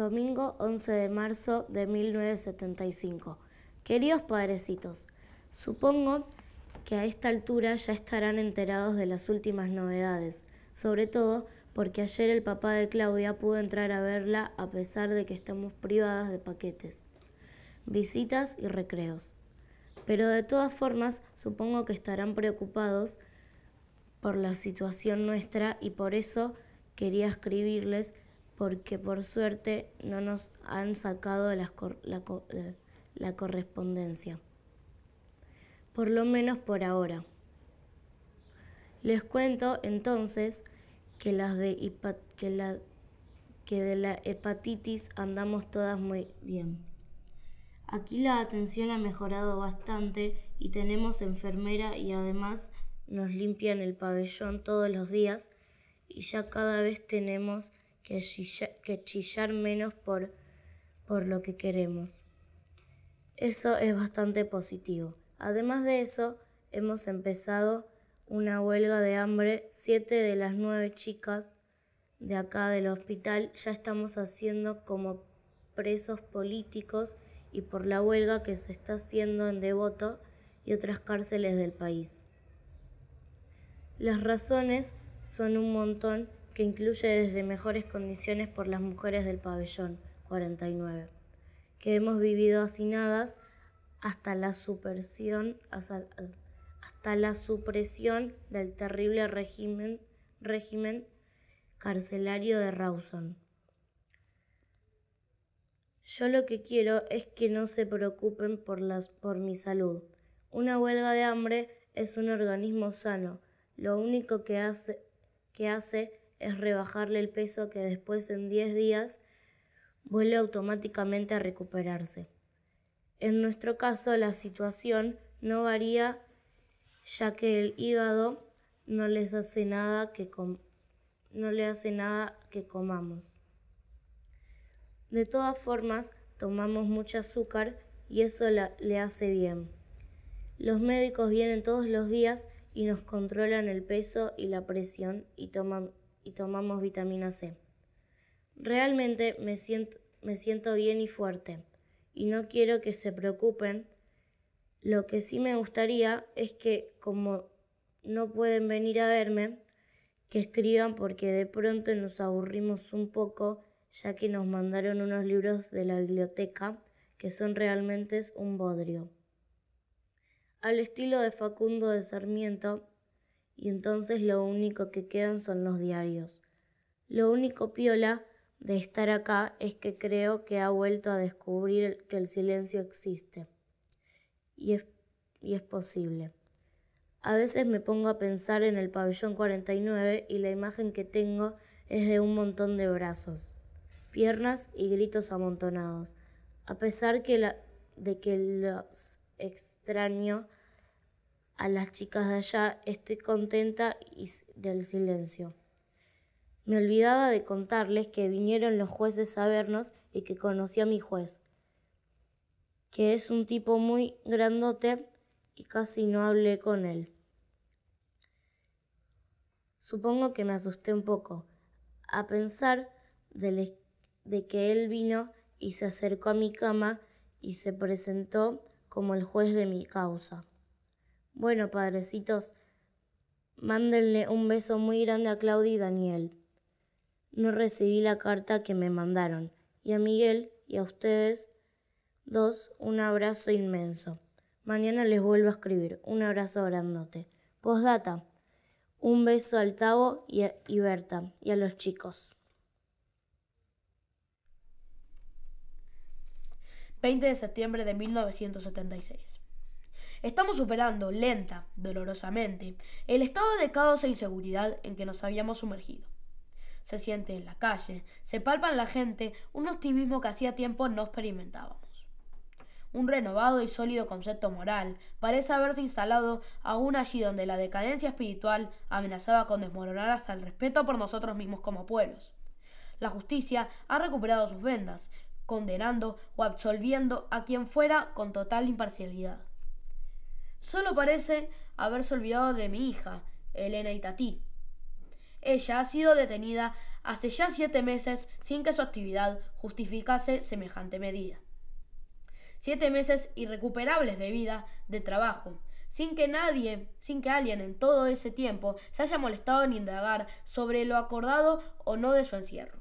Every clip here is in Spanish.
domingo 11 de marzo de 1975. Queridos padrecitos, supongo que a esta altura ya estarán enterados de las últimas novedades, sobre todo porque ayer el papá de Claudia pudo entrar a verla a pesar de que estamos privadas de paquetes, visitas y recreos. Pero de todas formas, supongo que estarán preocupados por la situación nuestra y por eso quería escribirles porque por suerte no nos han sacado eh, la, correspondencia. Por lo menos por ahora. Les cuento entonces que, las de, que, la, que de la hepatitis andamos todas muy bien. Aquí la atención ha mejorado bastante y tenemos enfermera y además nos limpian el pabellón todos los días y ya cada vez tenemos que, chillar, menos por, por lo que queremos. Eso es bastante positivo. Además de eso, hemos empezado una huelga de hambre. Siete de las nueve chicas de acá del hospital ya estamos haciendo como presos políticos y por la huelga que se está haciendo en Devoto y otras cárceles del país. Las razones son un montón que incluye desde mejores condiciones por las mujeres del pabellón 49, que hemos vivido hacinadas hasta la supresión, hasta, la supresión del terrible régimen, régimen carcelario de Rawson. Yo lo que quiero es que no se preocupen por, las, por mi salud. Una huelga de hambre es un organismo sano. Lo único que hace, que hace es rebajarle el peso que después en 10 días vuelve automáticamente a recuperarse. En nuestro caso la situación no varía ya que el hígado no les hace nada que no le hace nada que comamos. De todas formas, tomamos mucho azúcar y eso le hace bien. Los médicos vienen todos los días y nos controlan el peso y la presión y toman y tomamos vitamina C. Realmente me siento, me siento bien y fuerte y no quiero que se preocupen. Lo que sí me gustaría es que como no pueden venir a verme, que escriban porque de pronto nos aburrimos un poco ya que nos mandaron unos libros de la biblioteca que son realmente un bodrio. Al estilo de Facundo de Sarmiento, y entonces lo único que quedan son los diarios. Lo único piola de estar acá es que creo que ha vuelto a descubrir que el silencio existe. Y es, posible. A veces me pongo a pensar en el pabellón 49 y la imagen que tengo es de un montón de brazos, piernas y gritos amontonados. A pesar de que los extraño, a las chicas de allá, estoy contenta y del silencio. Me olvidaba de contarles que vinieron los jueces a vernos y que conocí a mi juez, que es un tipo muy grandote y casi no hablé con él. Supongo que me asusté un poco, a pensar de que él vino y se acercó a mi cama y se presentó como el juez de mi causa. Bueno, padrecitos, mándenle un beso muy grande a Claudia y Daniel. No recibí la carta que me mandaron. Y a Miguel y a ustedes dos, un abrazo inmenso. Mañana les vuelvo a escribir. Un abrazo grandote. Postdata. Un beso al Tavo y, a, Berta y a los chicos. 20 de septiembre de 1976. Estamos superando, lenta, dolorosamente, el estado de caos e inseguridad en que nos habíamos sumergido. Se siente en la calle, se palpa en la gente un optimismo que hacía tiempo no experimentábamos. Un renovado y sólido concepto moral parece haberse instalado aún allí donde la decadencia espiritual amenazaba con desmoronar hasta el respeto por nosotros mismos como pueblos. La justicia ha recuperado sus vendas, condenando o absolviendo a quien fuera con total imparcialidad. Solo parece haberse olvidado de mi hija, Elena Itatí. Ella ha sido detenida hace ya siete meses sin que su actividad justificase semejante medida. Siete meses irrecuperables de vida, de trabajo, sin que nadie, sin que alguien en todo ese tiempo se haya molestado en indagar sobre lo acordado o no de su encierro.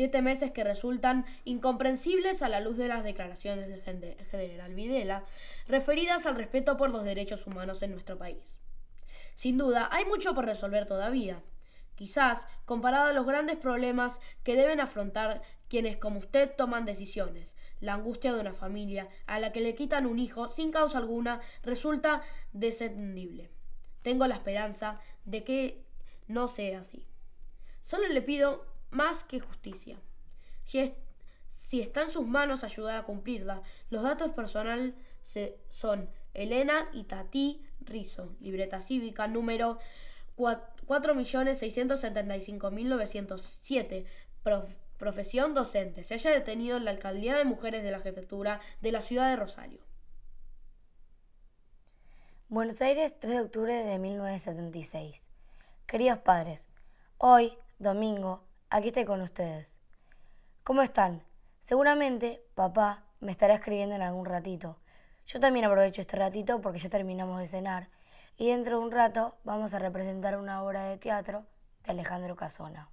Siete meses que resultan incomprensibles a la luz de las declaraciones del general Videla, referidas al respeto por los derechos humanos en nuestro país. Sin duda, hay mucho por resolver todavía. Quizás, comparado a los grandes problemas que deben afrontar quienes como usted toman decisiones, la angustia de una familia a la que le quitan un hijo sin causa alguna resulta desentendible. Tengo la esperanza de que no sea así. Solo le pido más que justicia. Si, si está en sus manos ayudar a cumplirla, los datos personales son Elena y Tati Rizo, libreta cívica número 4.675.907, profesión docente. Se haya detenido en la Alcaldía de Mujeres de la Jefatura de la Ciudad de Rosario. Buenos Aires, 3 de octubre de 1976. Queridos padres, hoy, domingo, aquí estoy con ustedes. ¿Cómo están? Seguramente papá me estará escribiendo en algún ratito. Yo también aprovecho este ratito porque ya terminamos de cenar y dentro de un rato vamos a representar una obra de teatro de Alejandro Casona.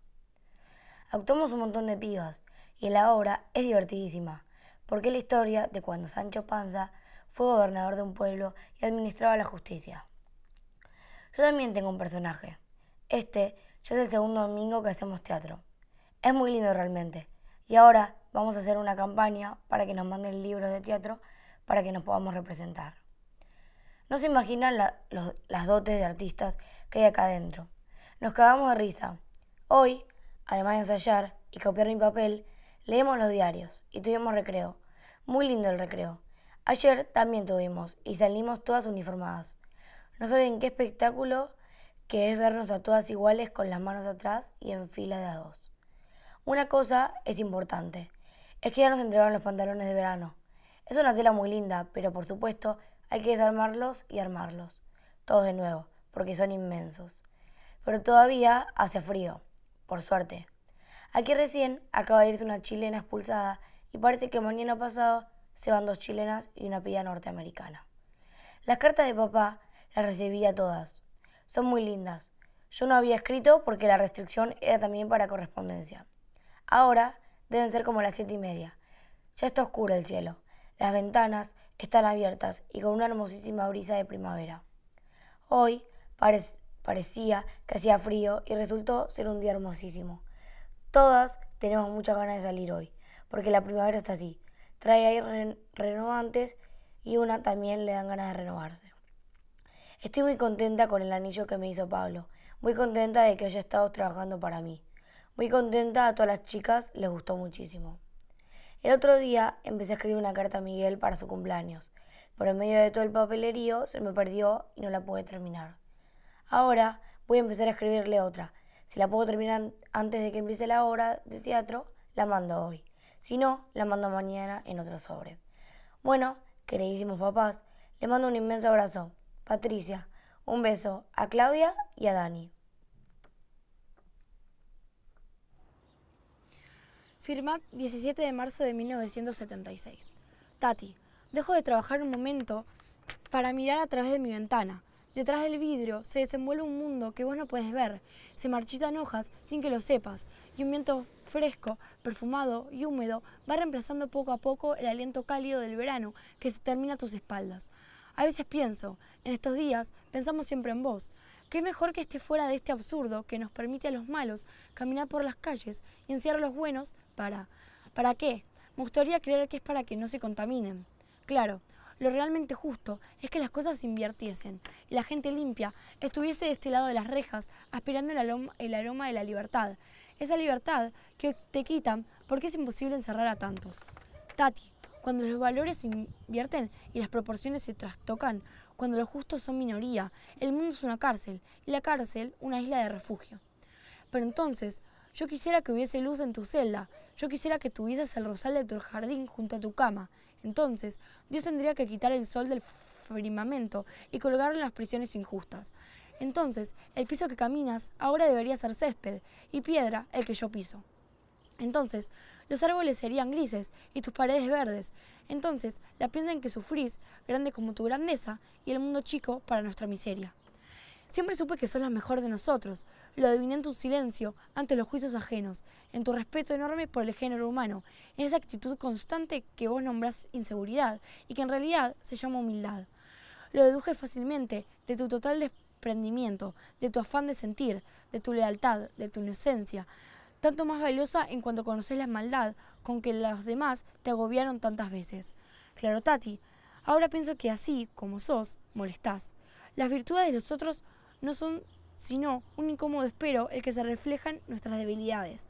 Actuamos un montón de pibas y la obra es divertidísima porque es la historia de cuando Sancho Panza fue gobernador de un pueblo y administraba la justicia. Yo también tengo un personaje. Este ya es el segundo domingo que hacemos teatro. Es muy lindo realmente. Y ahora vamos a hacer una campaña para que nos manden libros de teatro para que nos podamos representar. No se imaginan las dotes de artistas que hay acá adentro. Nos cagamos de risa. Hoy, además de ensayar y copiar mi papel, leemos los diarios y tuvimos recreo. Muy lindo el recreo. Ayer también tuvimos y salimos todas uniformadas. No saben qué espectáculo que es vernos a todas iguales con las manos atrás y en fila de a dos. Una cosa es importante, es que ya nos entregaron los pantalones de verano. Es una tela muy linda, pero por supuesto hay que desarmarlos y armarlos, todos de nuevo, porque son inmensos. Pero todavía hace frío, por suerte. Aquí recién acaba de irse una chilena expulsada y parece que mañana pasado se van dos chilenas y una pilla norteamericana. Las cartas de papá las recibía todas. Son muy lindas. Yo no había escrito porque la restricción era también para correspondencia. Ahora deben ser como las siete y media. Ya está oscuro el cielo. Las ventanas están abiertas y con una hermosísima brisa de primavera. Hoy parecía que hacía frío y resultó ser un día hermosísimo. Todas tenemos muchas ganas de salir hoy, porque la primavera está así. Trae aires renovantes y una también le dan ganas de renovarse. Estoy muy contenta con el anillo que me hizo Pablo, muy contenta de que haya estado trabajando para mí. Muy contenta a todas las chicas, les gustó muchísimo. El otro día empecé a escribir una carta a Miguel para su cumpleaños, pero en medio de todo el papelerío se me perdió y no la pude terminar. Ahora voy a empezar a escribirle otra. Si la puedo terminar antes de que empiece la obra de teatro, la mando hoy. Si no, la mando mañana en otro sobre. Bueno, queridísimos papás, le mando un inmenso abrazo. Patricia, un beso a Claudia y a Dani. Firma 17 de marzo de 1976. Tati, dejo de trabajar un momento para mirar a través de mi ventana. Detrás del vidrio se desenvuelve un mundo que vos no puedes ver. Se marchitan hojas sin que lo sepas y un viento fresco, perfumado y húmedo va reemplazando poco a poco el aliento cálido del verano que se termina a tus espaldas. A veces pienso, en estos días pensamos siempre en vos. Qué mejor que esté fuera de este absurdo que nos permite a los malos caminar por las calles y encierra a los buenos para... ¿Para qué? Me gustaría creer que es para que no se contaminen. Claro, lo realmente justo es que las cosas se invirtiesen y la gente limpia estuviese de este lado de las rejas aspirando el aroma, el aroma de la libertad. Esa libertad que te quitan porque es imposible encerrar a tantos. Tati, cuando los valores se invierten y las proporciones se trastocan, cuando los justos son minoría. El mundo es una cárcel y la cárcel una isla de refugio. Pero entonces, yo quisiera que hubiese luz en tu celda, yo quisiera que tuvieses el rosal de tu jardín junto a tu cama. Entonces, Dios tendría que quitar el sol del firmamento y colgarlo en las prisiones injustas. Entonces, el piso que caminas ahora debería ser césped y piedra el que yo piso. Entonces, los árboles serían grises y tus paredes verdes. Entonces, la piensa en que sufrís, grande como tu grandeza, y el mundo chico para nuestra miseria. Siempre supe que sos la mejor de nosotros. Lo adiviné en tu silencio ante los juicios ajenos, en tu respeto enorme por el género humano, en esa actitud constante que vos nombrás inseguridad y que en realidad se llama humildad. Lo deduje fácilmente de tu total desprendimiento, de tu afán de sentir, de tu lealtad, de tu inocencia, tanto más valiosa en cuanto conoces la maldad con que los demás te agobiaron tantas veces. Claro, Tati, ahora pienso que así, como sos, molestás. Las virtudes de los otros no son sino un incómodo espero el que se reflejan nuestras debilidades.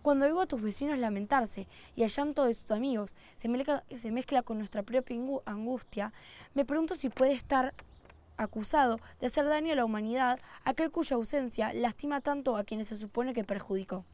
Cuando oigo a tus vecinos lamentarse y al llanto de sus amigos se mezcla, se mezcla con nuestra propia angustia, me pregunto si puede estar acusado de hacer daño a la humanidad aquel cuya ausencia lastima tanto a quienes se supone que perjudicó.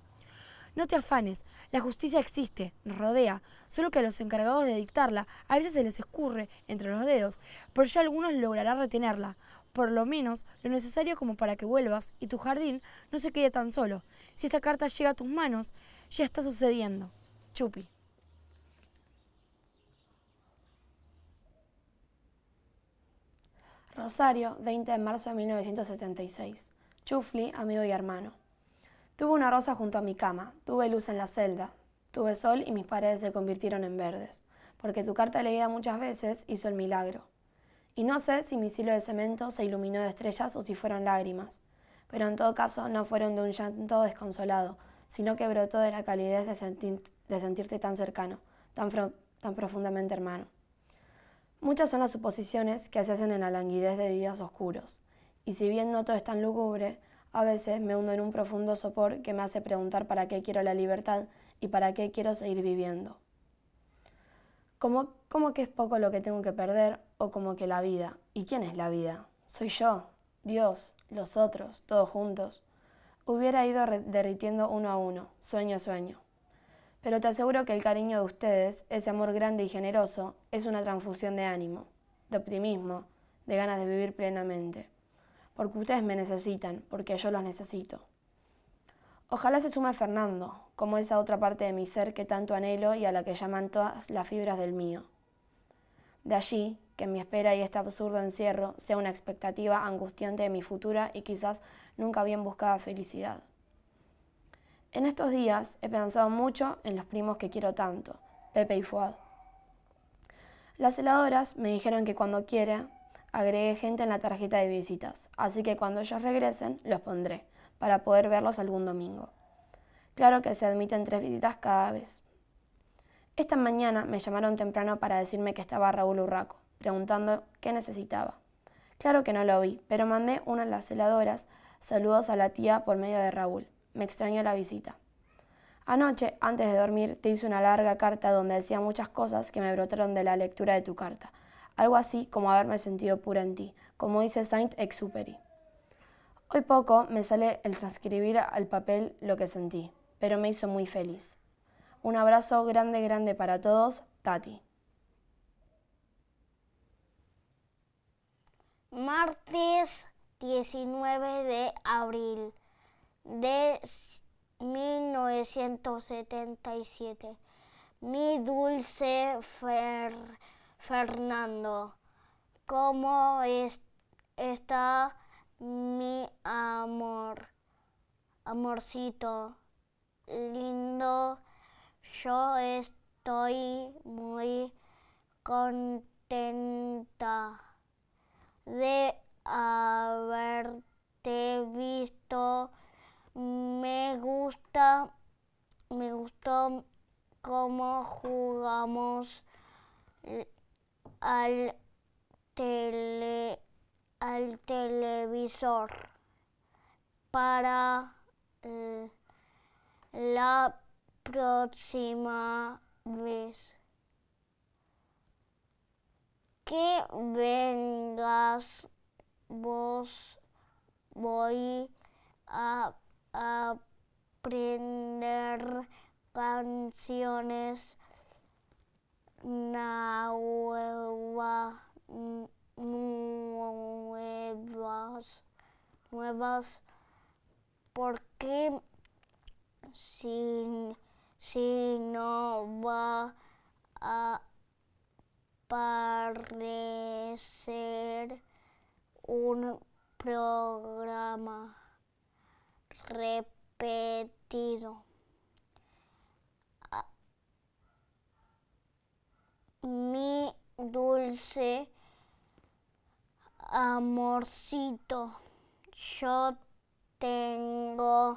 No te afanes, la justicia existe, nos rodea, solo que a los encargados de dictarla a veces se les escurre entre los dedos, pero ya algunos logrará retenerla, por lo menos lo necesario como para que vuelvas y tu jardín no se quede tan solo. Si esta carta llega a tus manos, ya está sucediendo. Chupi. Rosario, 20 de marzo de 1976. Chufli, amigo y hermano. Tuve una rosa junto a mi cama, tuve luz en la celda, tuve sol y mis paredes se convirtieron en verdes, porque tu carta leída muchas veces hizo el milagro. Y no sé si mi silo de cemento se iluminó de estrellas o si fueron lágrimas, pero en todo caso no fueron de un llanto desconsolado, sino que brotó de la calidez de, sentirte tan cercano, tan, tan profundamente hermano. Muchas son las suposiciones que se hacen en la languidez de días oscuros, y si bien no todo es tan lúgubre, a veces me hundo en un profundo sopor que me hace preguntar para qué quiero la libertad y para qué quiero seguir viviendo. ¿Cómo que es poco lo que tengo que perder o como que la vida. ¿Y quién es la vida? Soy yo, Dios, los otros, todos juntos. Hubiera ido derritiendo uno a uno, sueño a sueño. Pero te aseguro que el cariño de ustedes, ese amor grande y generoso, es una transfusión de ánimo, de optimismo, de ganas de vivir plenamente porque ustedes me necesitan, porque yo los necesito. Ojalá se sume Fernando, como esa otra parte de mi ser que tanto anhelo y a la que llaman todas las fibras del mío. De allí que mi espera y este absurdo encierro sea una expectativa angustiante de mi futura y quizás nunca bien buscada felicidad. En estos días he pensado mucho en los primos que quiero tanto, Pepe y Fuad. Las heladoras me dijeron que cuando quiera agregué gente en la tarjeta de visitas, así que cuando ellos regresen los pondré, para poder verlos algún domingo. Claro que se admiten tres visitas cada vez. Esta mañana me llamaron temprano para decirme que estaba Raúl Urraco, preguntando qué necesitaba. Claro que no lo vi, pero mandé una de las heladoras, saludos a la tía por medio de Raúl. Me extrañó la visita. Anoche, antes de dormir, te hice una larga carta donde decía muchas cosas que me brotaron de la lectura de tu carta algo así como haberme sentido pura en ti, como dice saint exupery Hoy poco me sale el transcribir al papel lo que sentí, pero me hizo muy feliz. Un abrazo grande, grande para todos, Tati. Martes 19 de abril de 1977. Mi dulce Fer Fernando, ¿cómo es, está mi amor? Amorcito, lindo, yo estoy muy contenta de haberte visto. Me gusta, me gustó cómo jugamos al, tele, al televisor para eh, la próxima vez que vengas vos voy a aprender canciones nuevas nuevas, nuevas, porque si, si no va a parecer un programa repetido. mi dulce amorcito. Yo tengo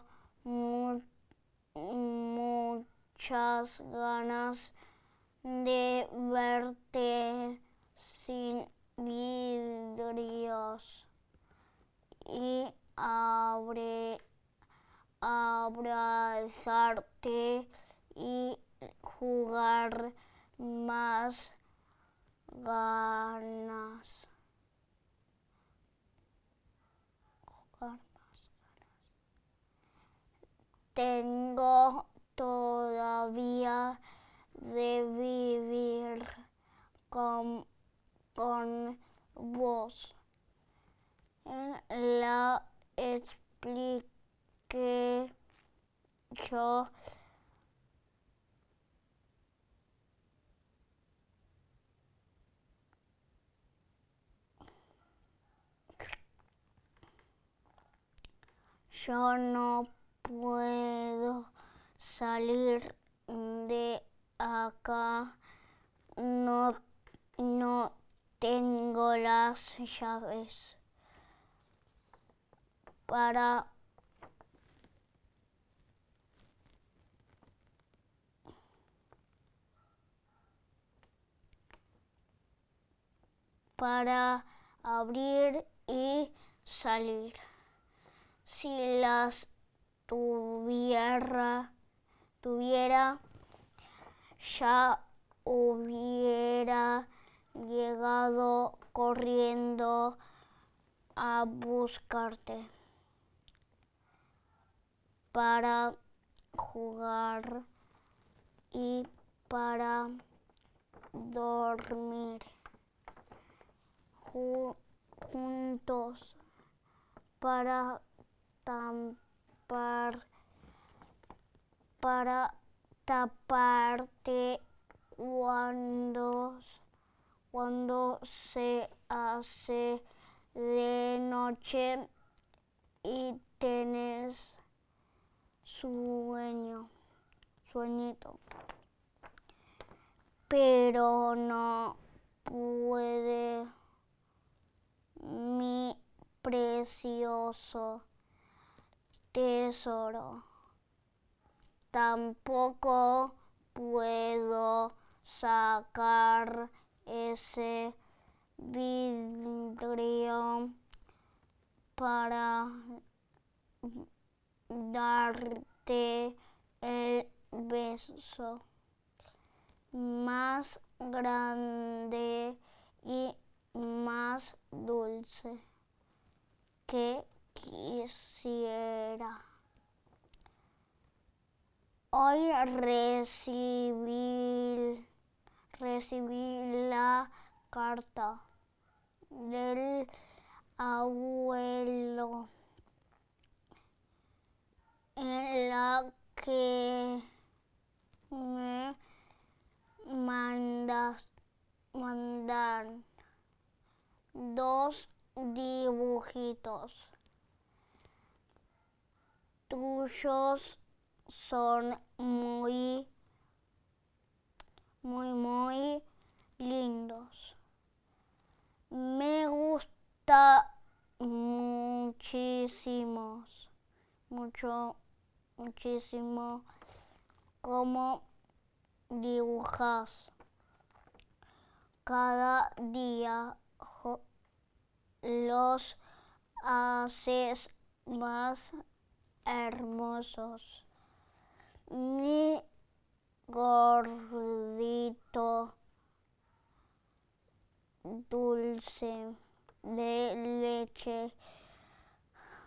muchas ganas de verte sin vidrios y abre, abrazarte y jugar más ganas. ganas. Tengo todavía de vivir con, con vos. la expliqué yo Yo no puedo salir de acá. No, no tengo las llaves para para abrir y salir si las tuviera, tuviera ya hubiera llegado corriendo a buscarte para jugar y para dormir juntos para tampar, para taparte cuando, cuando se hace de noche y tienes sueño, sueñito. Pero no puede mi precioso tesoro. Tampoco puedo sacar ese vidrio para darte el beso más grande y más dulce que quisiera hoy recibir, recibir la carta del abuelo en la que me mandas mandan dos dibujitos tuyos son muy, muy, muy lindos. Me gusta muchísimo, mucho, muchísimo cómo dibujas. Cada día los haces más hermosos. Mi gordito dulce de leche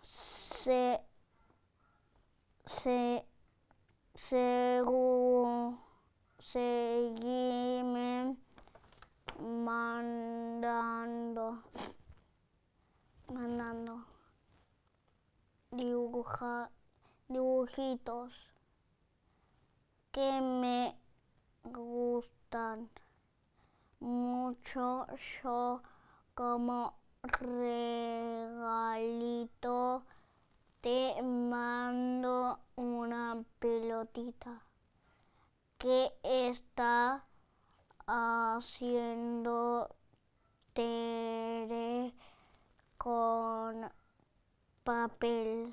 se, se, seguime mandando, mandando dibujitos que me gustan mucho yo como regalito te mando una pelotita que está haciendo Tere con papel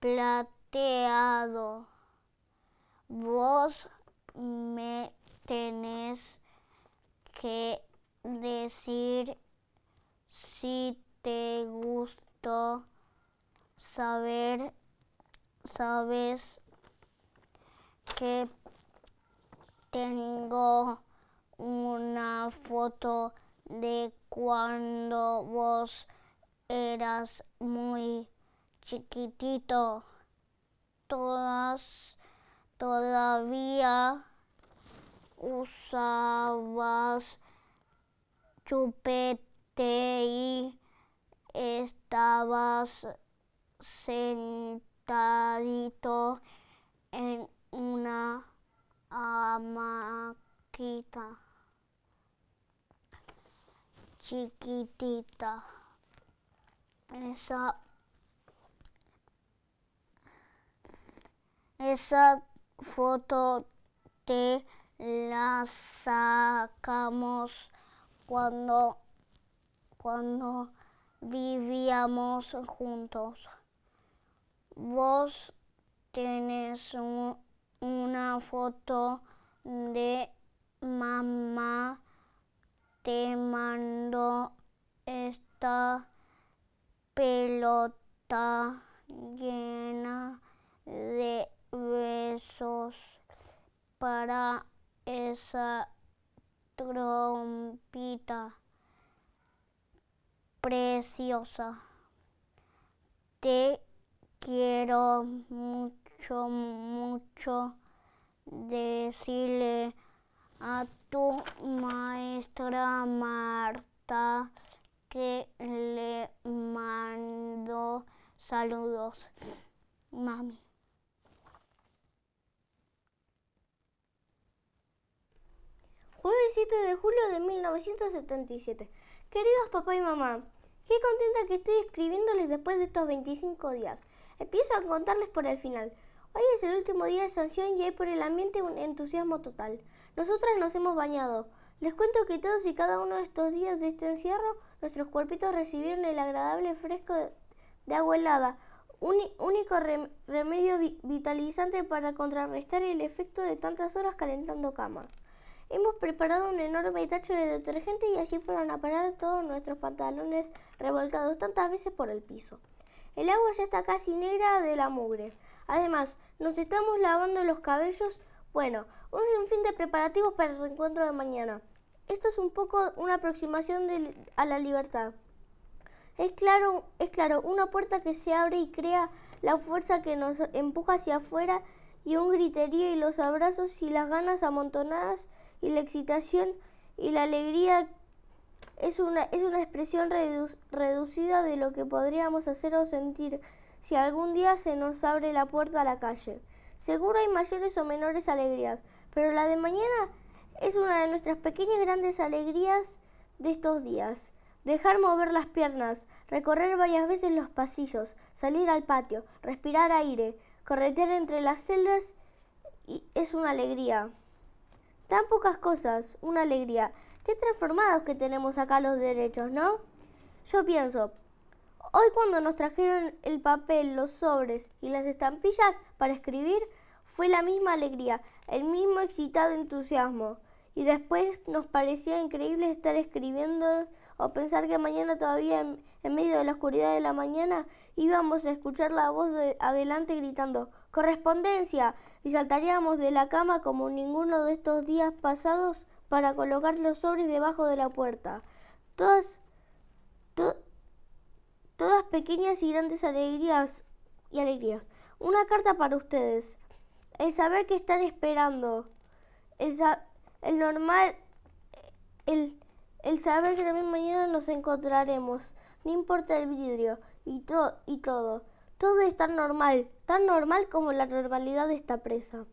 plateado. Vos me tenés que decir si te gustó saber, sabes que tengo una foto de cuando vos eras muy chiquitito. Todas, todavía usabas chupete y estabas sentadito en una hamaquita chiquitita. Esa foto te la sacamos cuando, cuando vivíamos juntos. Vos tenés una foto de mamá. Te mando esta pelota llena de besos para esa trompita preciosa. Te quiero mucho, mucho decirle a tu maestra Marta le mando saludos, mami. Jueves 7 de julio de 1977. Queridos papá y mamá, qué contenta que estoy escribiéndoles después de estos 25 días. Empiezo a contarles por el final. Hoy es el último día de sanción y hay por el ambiente un entusiasmo total. Nosotras nos hemos bañado. Les cuento que todos y cada uno de estos días de este encierro, nuestros cuerpitos recibieron el agradable fresco de agua helada, único remedio vitalizante para contrarrestar el efecto de tantas horas calentando cama. Hemos preparado un enorme tacho de detergente y allí fueron a parar todos nuestros pantalones revolcados tantas veces por el piso. El agua ya está casi negra de la mugre. Además, nos estamos lavando los cabellos. Bueno, un sinfín de preparativos para el reencuentro de mañana. Esto es un poco una aproximación a la libertad. Es claro, es claro, una puerta que se abre y crea la fuerza que nos empuja hacia afuera y un griterío y los abrazos y las ganas amontonadas y la excitación y la alegría es una, es una expresión reducida de lo que podríamos hacer o sentir si algún día se nos abre la puerta a la calle. Seguro hay mayores o menores alegrías, pero la de mañana es una de nuestras pequeñas grandes alegrías de estos días. Dejar mover las piernas, recorrer varias veces los pasillos, salir al patio, respirar aire, corretear entre las celdas es una alegría. Tan pocas cosas, una alegría. Qué transformados que tenemos acá los derechos, ¿no? Yo pienso, hoy cuando nos trajeron el papel, los sobres y las estampillas para escribir, fue la misma alegría el mismo excitado entusiasmo, y después nos parecía increíble estar escribiendo o pensar que mañana todavía en, medio de la oscuridad de la mañana íbamos a escuchar la voz de adelante gritando correspondencia y saltaríamos de la cama como ninguno de estos días pasados para colocar los sobres debajo de la puerta. Todas, todas pequeñas y grandes alegrías y alegrías. Una carta para ustedes el saber que están esperando, el, normal, el, saber que también mañana nos encontraremos, no importa el vidrio y, y todo. Todo es tan normal, tan normal como la normalidad de esta presa.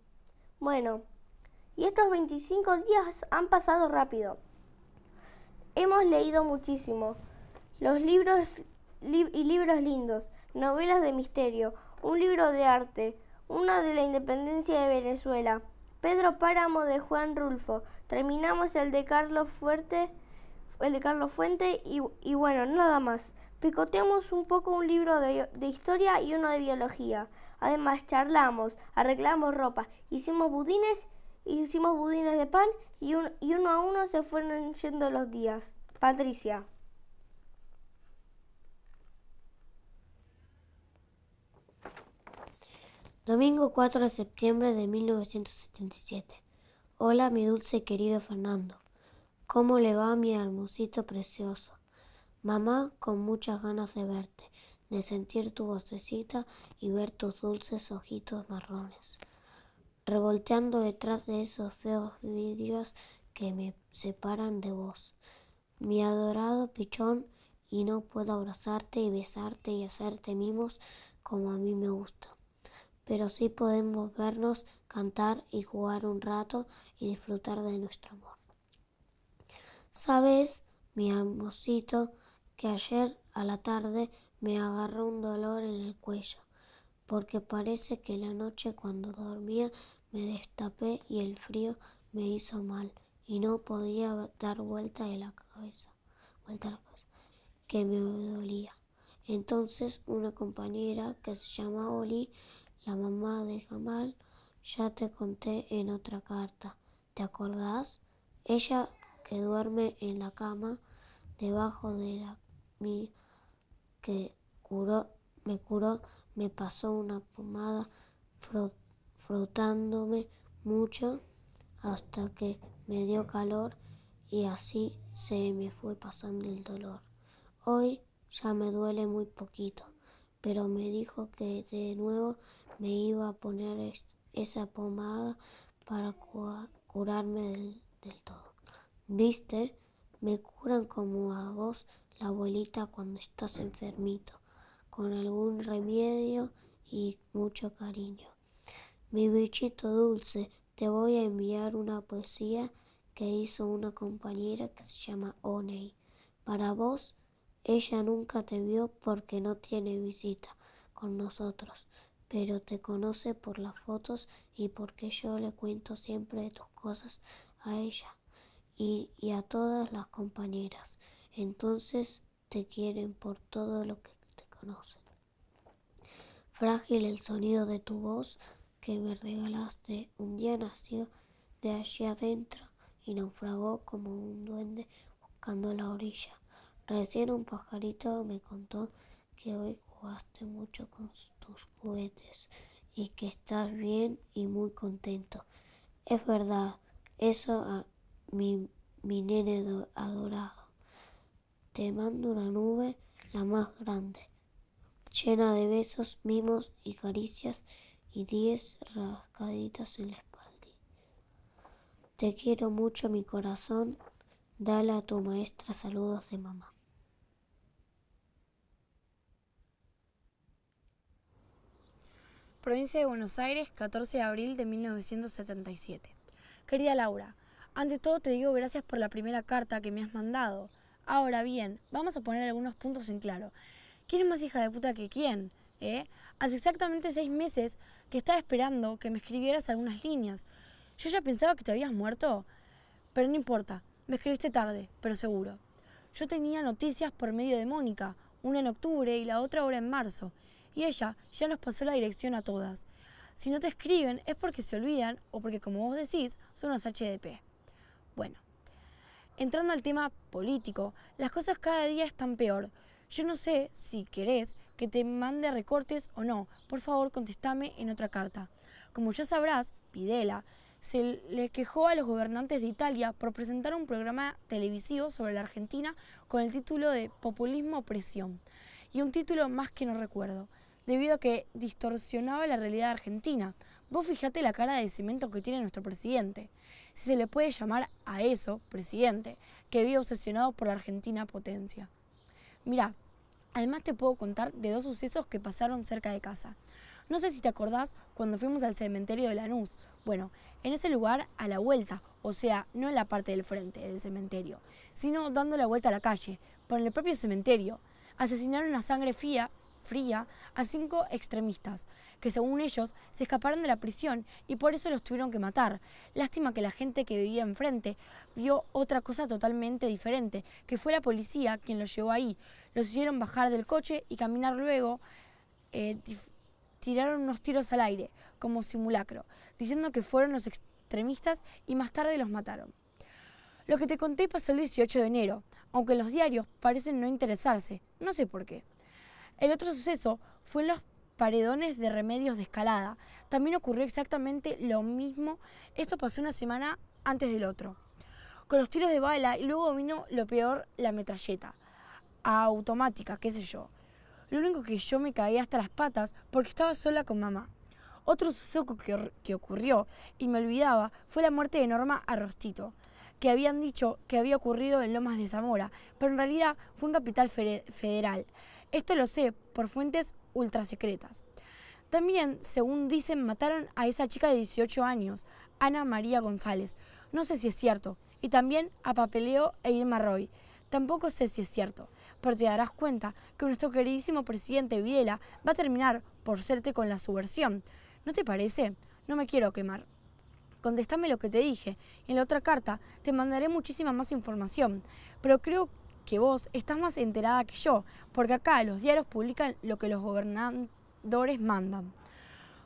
Bueno, y estos 25 días han pasado rápido. Hemos leído muchísimo. Los libros y libros lindos, novelas de misterio, un libro de arte, una de la independencia de Venezuela. Pedro Páramo de Juan Rulfo. Terminamos el de Carlos Fuerte, el de Carlos Fuente y, y bueno, nada más. Picoteamos un poco un libro de, de, historia y uno de biología. Además charlamos, arreglamos ropa, hicimos budines, hicimos budines de pan y, y uno a uno se fueron yendo los días. Patricia. Domingo 4 de septiembre de 1977. Hola mi dulce y querido Fernando. ¿Cómo le va mi hermosito precioso? Mamá, con muchas ganas de verte, de sentir tu vocecita y ver tus dulces ojitos marrones. Revolteando detrás de esos feos vidrios que me separan de vos. Mi adorado pichón, y no puedo abrazarte y besarte y hacerte mimos como a mí me gusta pero sí podemos vernos, cantar y jugar un rato y disfrutar de nuestro amor. Sabes, mi hermosito, que ayer a la tarde me agarró un dolor en el cuello, porque parece que la noche cuando dormía me destapé y el frío me hizo mal y no podía dar vuelta de la cabeza, a la cabeza, que me dolía. Entonces una compañera que se llama Oli la mamá de Jamal, ya te conté en otra carta. ¿Te acordás? Ella que duerme en la cama debajo de la que curó, me curó, me pasó una pomada frotándome mucho hasta que me dio calor y así se me fue pasando el dolor. Hoy ya me duele muy poquito pero me dijo que de nuevo me iba a poner esa pomada para curarme del, del todo. ¿Viste? Me curan como a vos, la abuelita, cuando estás enfermito, con algún remedio y mucho cariño. Mi bichito dulce, te voy a enviar una poesía que hizo una compañera que se llama Oney. Para vos, ella nunca te vio porque no tiene visita con nosotros, pero te conoce por las fotos y porque yo le cuento siempre tus cosas a ella y, a todas las compañeras. Entonces te quieren por todo lo que te conocen. Frágil el sonido de tu voz que me regalaste un día nació de allí adentro y naufragó como un duende buscando la orilla. Recién un pajarito me contó que hoy jugaste mucho con tus juguetes y que estás bien y muy contento. Es verdad, eso a mi, mi nene adorado. Te mando una nube, la más grande, llena de besos, mimos y caricias y diez rascaditas en la espalda. Te quiero mucho mi corazón, dale a tu maestra saludos de mamá. Provincia de Buenos Aires, 14 de abril de 1977. Querida Laura, ante todo te digo gracias por la primera carta que me has mandado. Ahora bien, vamos a poner algunos puntos en claro. ¿Quién es más hija de puta que quién? Eh? Hace exactamente seis meses que estaba esperando que me escribieras algunas líneas. Yo ya pensaba que te habías muerto, pero no importa, me escribiste tarde, pero seguro. Yo tenía noticias por medio de Mónica, una en octubre y la otra ahora en marzo y ella ya nos pasó la dirección a todas. Si no te escriben es porque se olvidan o porque, como vos decís, son los HDP. Bueno, entrando al tema político, las cosas cada día están peor. Yo no sé si querés que te mande recortes o no. Por favor, contestame en otra carta. Como ya sabrás, Pidela se le quejó a los gobernantes de Italia por presentar un programa televisivo sobre la Argentina con el título de Populismo Opresión y un título más que no recuerdo, debido a que distorsionaba la realidad argentina. Vos fijate la cara de cemento que tiene nuestro presidente, si se le puede llamar a eso presidente, que vive obsesionado por la Argentina potencia. Mirá, además te puedo contar de dos sucesos que pasaron cerca de casa. No sé si te acordás cuando fuimos al cementerio de Lanús. Bueno, en ese lugar a la vuelta, o sea, no en la parte del frente del cementerio, sino dando la vuelta a la calle, por el propio cementerio asesinaron a sangre fría, a cinco extremistas, que según ellos se escaparon de la prisión y por eso los tuvieron que matar. Lástima que la gente que vivía enfrente vio otra cosa totalmente diferente, que fue la policía quien los llevó ahí. Los hicieron bajar del coche y caminar luego. Eh, tiraron unos tiros al aire, como simulacro, diciendo que fueron los extremistas y más tarde los mataron. Lo que te conté pasó el 18 de enero aunque los diarios parecen no interesarse, no sé por qué. El otro suceso fue en los paredones de remedios de escalada. También ocurrió exactamente lo mismo. Esto pasó una semana antes del otro. Con los tiros de bala y luego vino lo peor, la metralleta. Automática, qué sé yo. Lo único que yo me caí hasta las patas porque estaba sola con mamá. Otro suceso que, que ocurrió y me olvidaba fue la muerte de Norma Arrostito que habían dicho que había ocurrido en Lomas de Zamora, pero en realidad fue en Capital Federal. Esto lo sé por fuentes ultrasecretas. También, según dicen, mataron a esa chica de 18 años, Ana María González. No sé si es cierto. Y también a Papeleo e Irma Roy. Tampoco sé si es cierto, pero te darás cuenta que nuestro queridísimo presidente Videla va a terminar, por serte con la subversión. ¿No te parece? No me quiero quemar. Contéstame lo que te dije. En la otra carta te mandaré muchísima más información, pero creo que vos estás más enterada que yo, porque acá los diarios publican lo que los gobernadores mandan.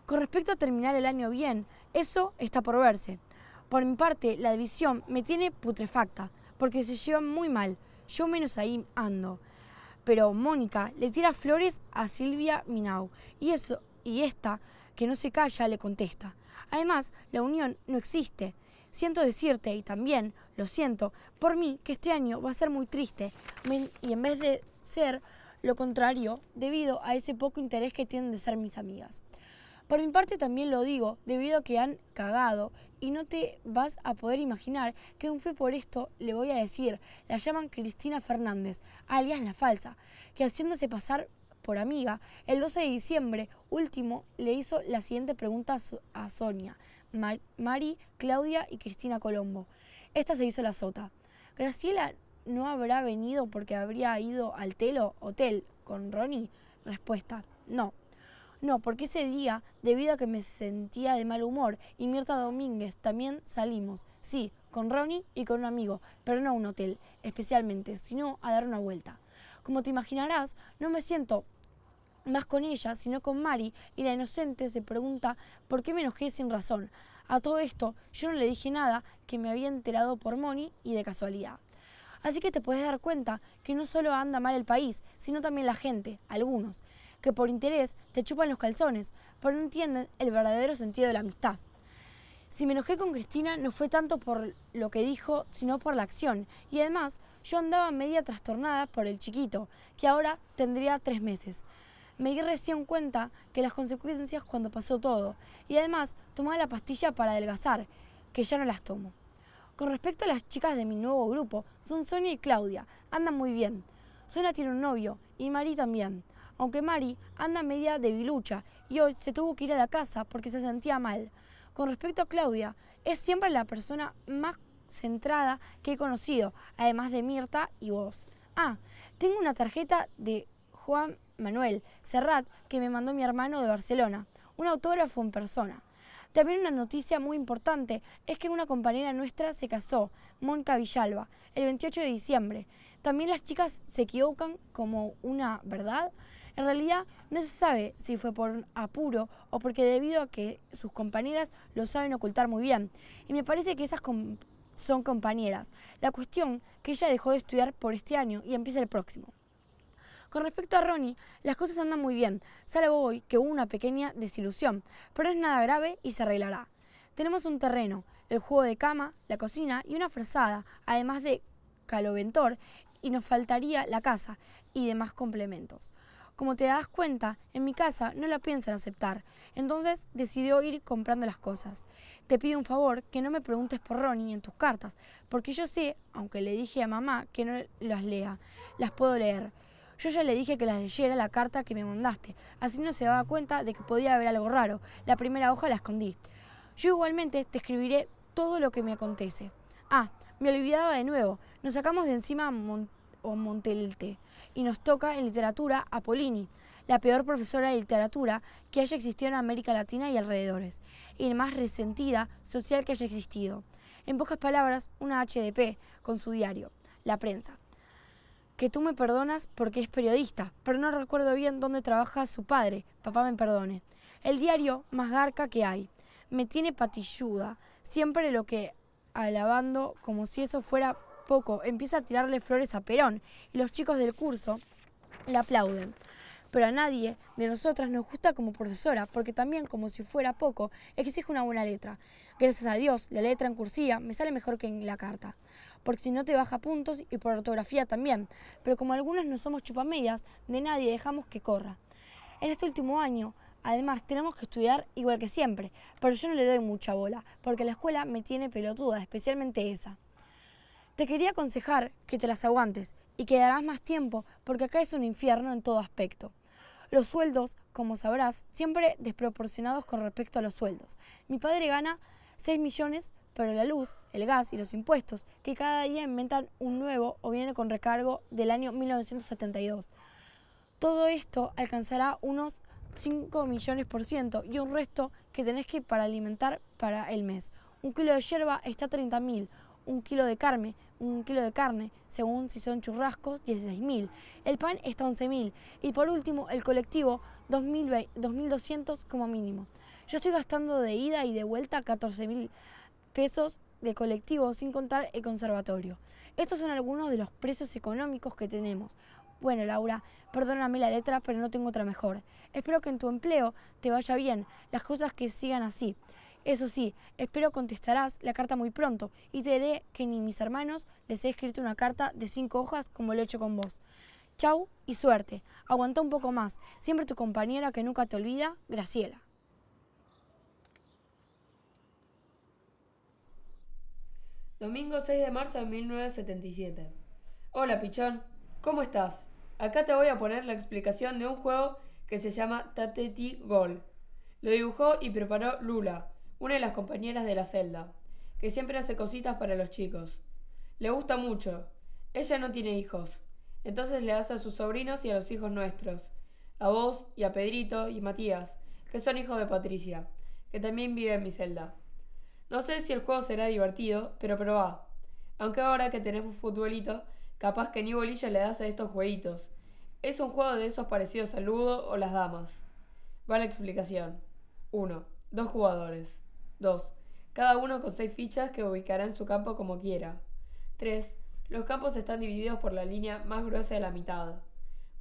Con respecto a terminar el año bien, eso está por verse. Por mi parte, la división me tiene putrefacta, porque se lleva muy mal, yo menos ahí ando. Pero Mónica le tira flores a Silvia Minau, y eso, y esta que no se calla, le contesta. Además, la unión no existe. Siento decirte, y también lo siento, por mí que este año va a ser muy triste, y en vez de ser lo contrario, debido a ese poco interés que tienen de ser mis amigas. Por mi parte también lo digo, debido a que han cagado y no te vas a poder imaginar que un fe por esto, le voy a decir, la llaman Cristina Fernández, alias la falsa, que haciéndose pasar por amiga, el 12 de diciembre último le hizo la siguiente pregunta a Sonia, Mari, Claudia y Cristina Colombo. Esta se hizo la sota. Graciela no habrá venido porque habría ido al Telo Hotel con Ronnie. Respuesta, no. No, porque ese día, debido a que me sentía de mal humor, y Mirta Domínguez también salimos. Sí, con Ronnie y con un amigo, pero no a un hotel, especialmente, sino a dar una vuelta. Como te imaginarás, no me siento más con ella, sino con Mari, y la inocente se pregunta por qué me enojé sin razón. A todo esto, yo no le dije nada que me había enterado por Moni y de casualidad. Así que te puedes dar cuenta que no solo anda mal el país, sino también la gente, algunos, que por interés te chupan los calzones, pero no entienden el verdadero sentido de la amistad. Si me enojé con Cristina no fue tanto por lo que dijo, sino por la acción. Y además, yo andaba media trastornada por el chiquito, que ahora tendría tres meses me di recién cuenta que las consecuencias cuando pasó todo. Y además tomaba la pastilla para adelgazar, que ya no las tomo. Con respecto a las chicas de mi nuevo grupo, son Sonia y Claudia, andan muy bien. Sonia tiene un novio y Mari también, aunque Mari anda media debilucha y hoy se tuvo que ir a la casa porque se sentía mal. Con respecto a Claudia, es siempre la persona más centrada que he conocido, además de Mirta y vos. Ah, tengo una tarjeta de Juan Manuel Serrat que me mandó mi hermano de Barcelona, un autógrafo en persona. También una noticia muy importante es que una compañera nuestra se casó, Monca Villalba, el 28 de diciembre. También las chicas se equivocan como una verdad. En realidad no se sabe si fue por apuro o porque debido a que sus compañeras lo saben ocultar muy bien. Y me parece que esas son compañeras. La cuestión que ella dejó de estudiar por este año y empieza el próximo. Con respecto a Ronnie, las cosas andan muy bien, salvo hoy que hubo una pequeña desilusión, pero es nada grave y se arreglará. Tenemos un terreno, el juego de cama, la cocina y una fresada, además de caloventor, y nos faltaría la casa y demás complementos. Como te das cuenta, en mi casa no la piensan aceptar, entonces decidió ir comprando las cosas. Te pido un favor que no me preguntes por Ronnie en tus cartas, porque yo sé, aunque le dije a mamá que no las lea, las puedo leer. Yo ya le dije que la leyera la carta que me mandaste, así no se daba cuenta de que podía haber algo raro. La primera hoja la escondí. Yo igualmente te escribiré todo lo que me acontece. Ah, me olvidaba de nuevo. Nos sacamos de encima a Montelte y nos toca en literatura a Polini, la peor profesora de literatura que haya existido en América Latina y alrededores, y la más resentida social que haya existido. En pocas palabras, una HDP con su diario, la prensa que tú me perdonas porque es periodista, pero no recuerdo bien dónde trabaja su padre, papá me perdone. El diario más garca que hay. Me tiene patilluda, siempre lo que alabando como si eso fuera poco, empieza a tirarle flores a Perón y los chicos del curso le aplauden. Pero a nadie de nosotras nos gusta como profesora, porque también, como si fuera poco, exige una buena letra. Gracias a Dios, la letra en cursiva me sale mejor que en la carta porque si no te baja puntos y por ortografía también. Pero como algunos no somos chupamedias, de nadie dejamos que corra. En este último año, además, tenemos que estudiar igual que siempre, pero yo no le doy mucha bola, porque la escuela me tiene pelotuda, especialmente esa. Te quería aconsejar que te las aguantes y que darás más tiempo, porque acá es un infierno en todo aspecto. Los sueldos, como sabrás, siempre desproporcionados con respecto a los sueldos. Mi padre gana 6 millones pero la luz, el gas y los impuestos que cada día inventan un nuevo o viene con recargo del año 1972. Todo esto alcanzará unos 5 millones por ciento y un resto que tenés que para alimentar para el mes. Un kilo de hierba está 30.000 un kilo de carne, un kilo de carne, según si son churrascos, 16.000. El pan está 11.000. Y por último, el colectivo, 2.200 como mínimo. Yo estoy gastando de ida y de vuelta 14.000 pesos de colectivo, sin contar el conservatorio. Estos son algunos de los precios económicos que tenemos. Bueno, Laura, perdóname la letra, pero no tengo otra mejor. Espero que en tu empleo te vaya bien, las cosas que sigan así. Eso sí, espero contestarás la carta muy pronto y te dé que ni mis hermanos les he escrito una carta de cinco hojas como lo he hecho con vos. Chau y suerte. Aguanta un poco más. Siempre tu compañera que nunca te olvida, Graciela. Domingo 6 de marzo de 1977. Hola, pichón. ¿Cómo estás? Acá te voy a poner la explicación de un juego que se llama Tateti Gol. Lo dibujó y preparó Lula, una de las compañeras de la celda, que siempre hace cositas para los chicos. Le gusta mucho. Ella no tiene hijos. Entonces le hace a sus sobrinos y a los hijos nuestros, a vos y a Pedrito y Matías, que son hijos de Patricia, que también vive en mi celda. No sé si el juego será divertido, pero probá. Aunque ahora que tenés un futbolito, capaz que ni bolilla le das a estos jueguitos. Es un juego de esos parecidos al ludo o las damas. Va la explicación. 1. Dos jugadores. 2. Cada uno con seis fichas que ubicará en su campo como quiera. 3. Los campos están divididos por la línea más gruesa de la mitad.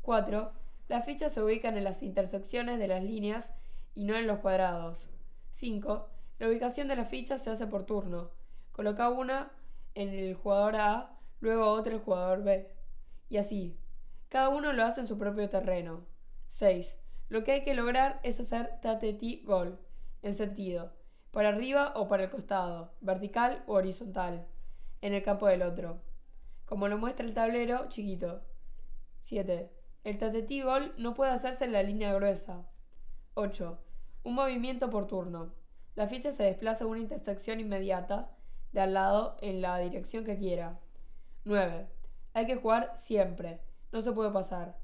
4. Las fichas se ubican en las intersecciones de las líneas y no en los cuadrados. 5. La ubicación de las fichas se hace por turno. Coloca una en el jugador A, luego otra en el jugador B. Y así. Cada uno lo hace en su propio terreno. 6. Lo que hay que lograr es hacer tateti gol, en sentido, para arriba o para el costado, vertical o horizontal, en el campo del otro. Como lo muestra el tablero chiquito. 7. El tateti gol no puede hacerse en la línea gruesa. 8. Un movimiento por turno. La ficha se desplaza a una intersección inmediata de al lado en la dirección que quiera. 9. Hay que jugar siempre. No se puede pasar.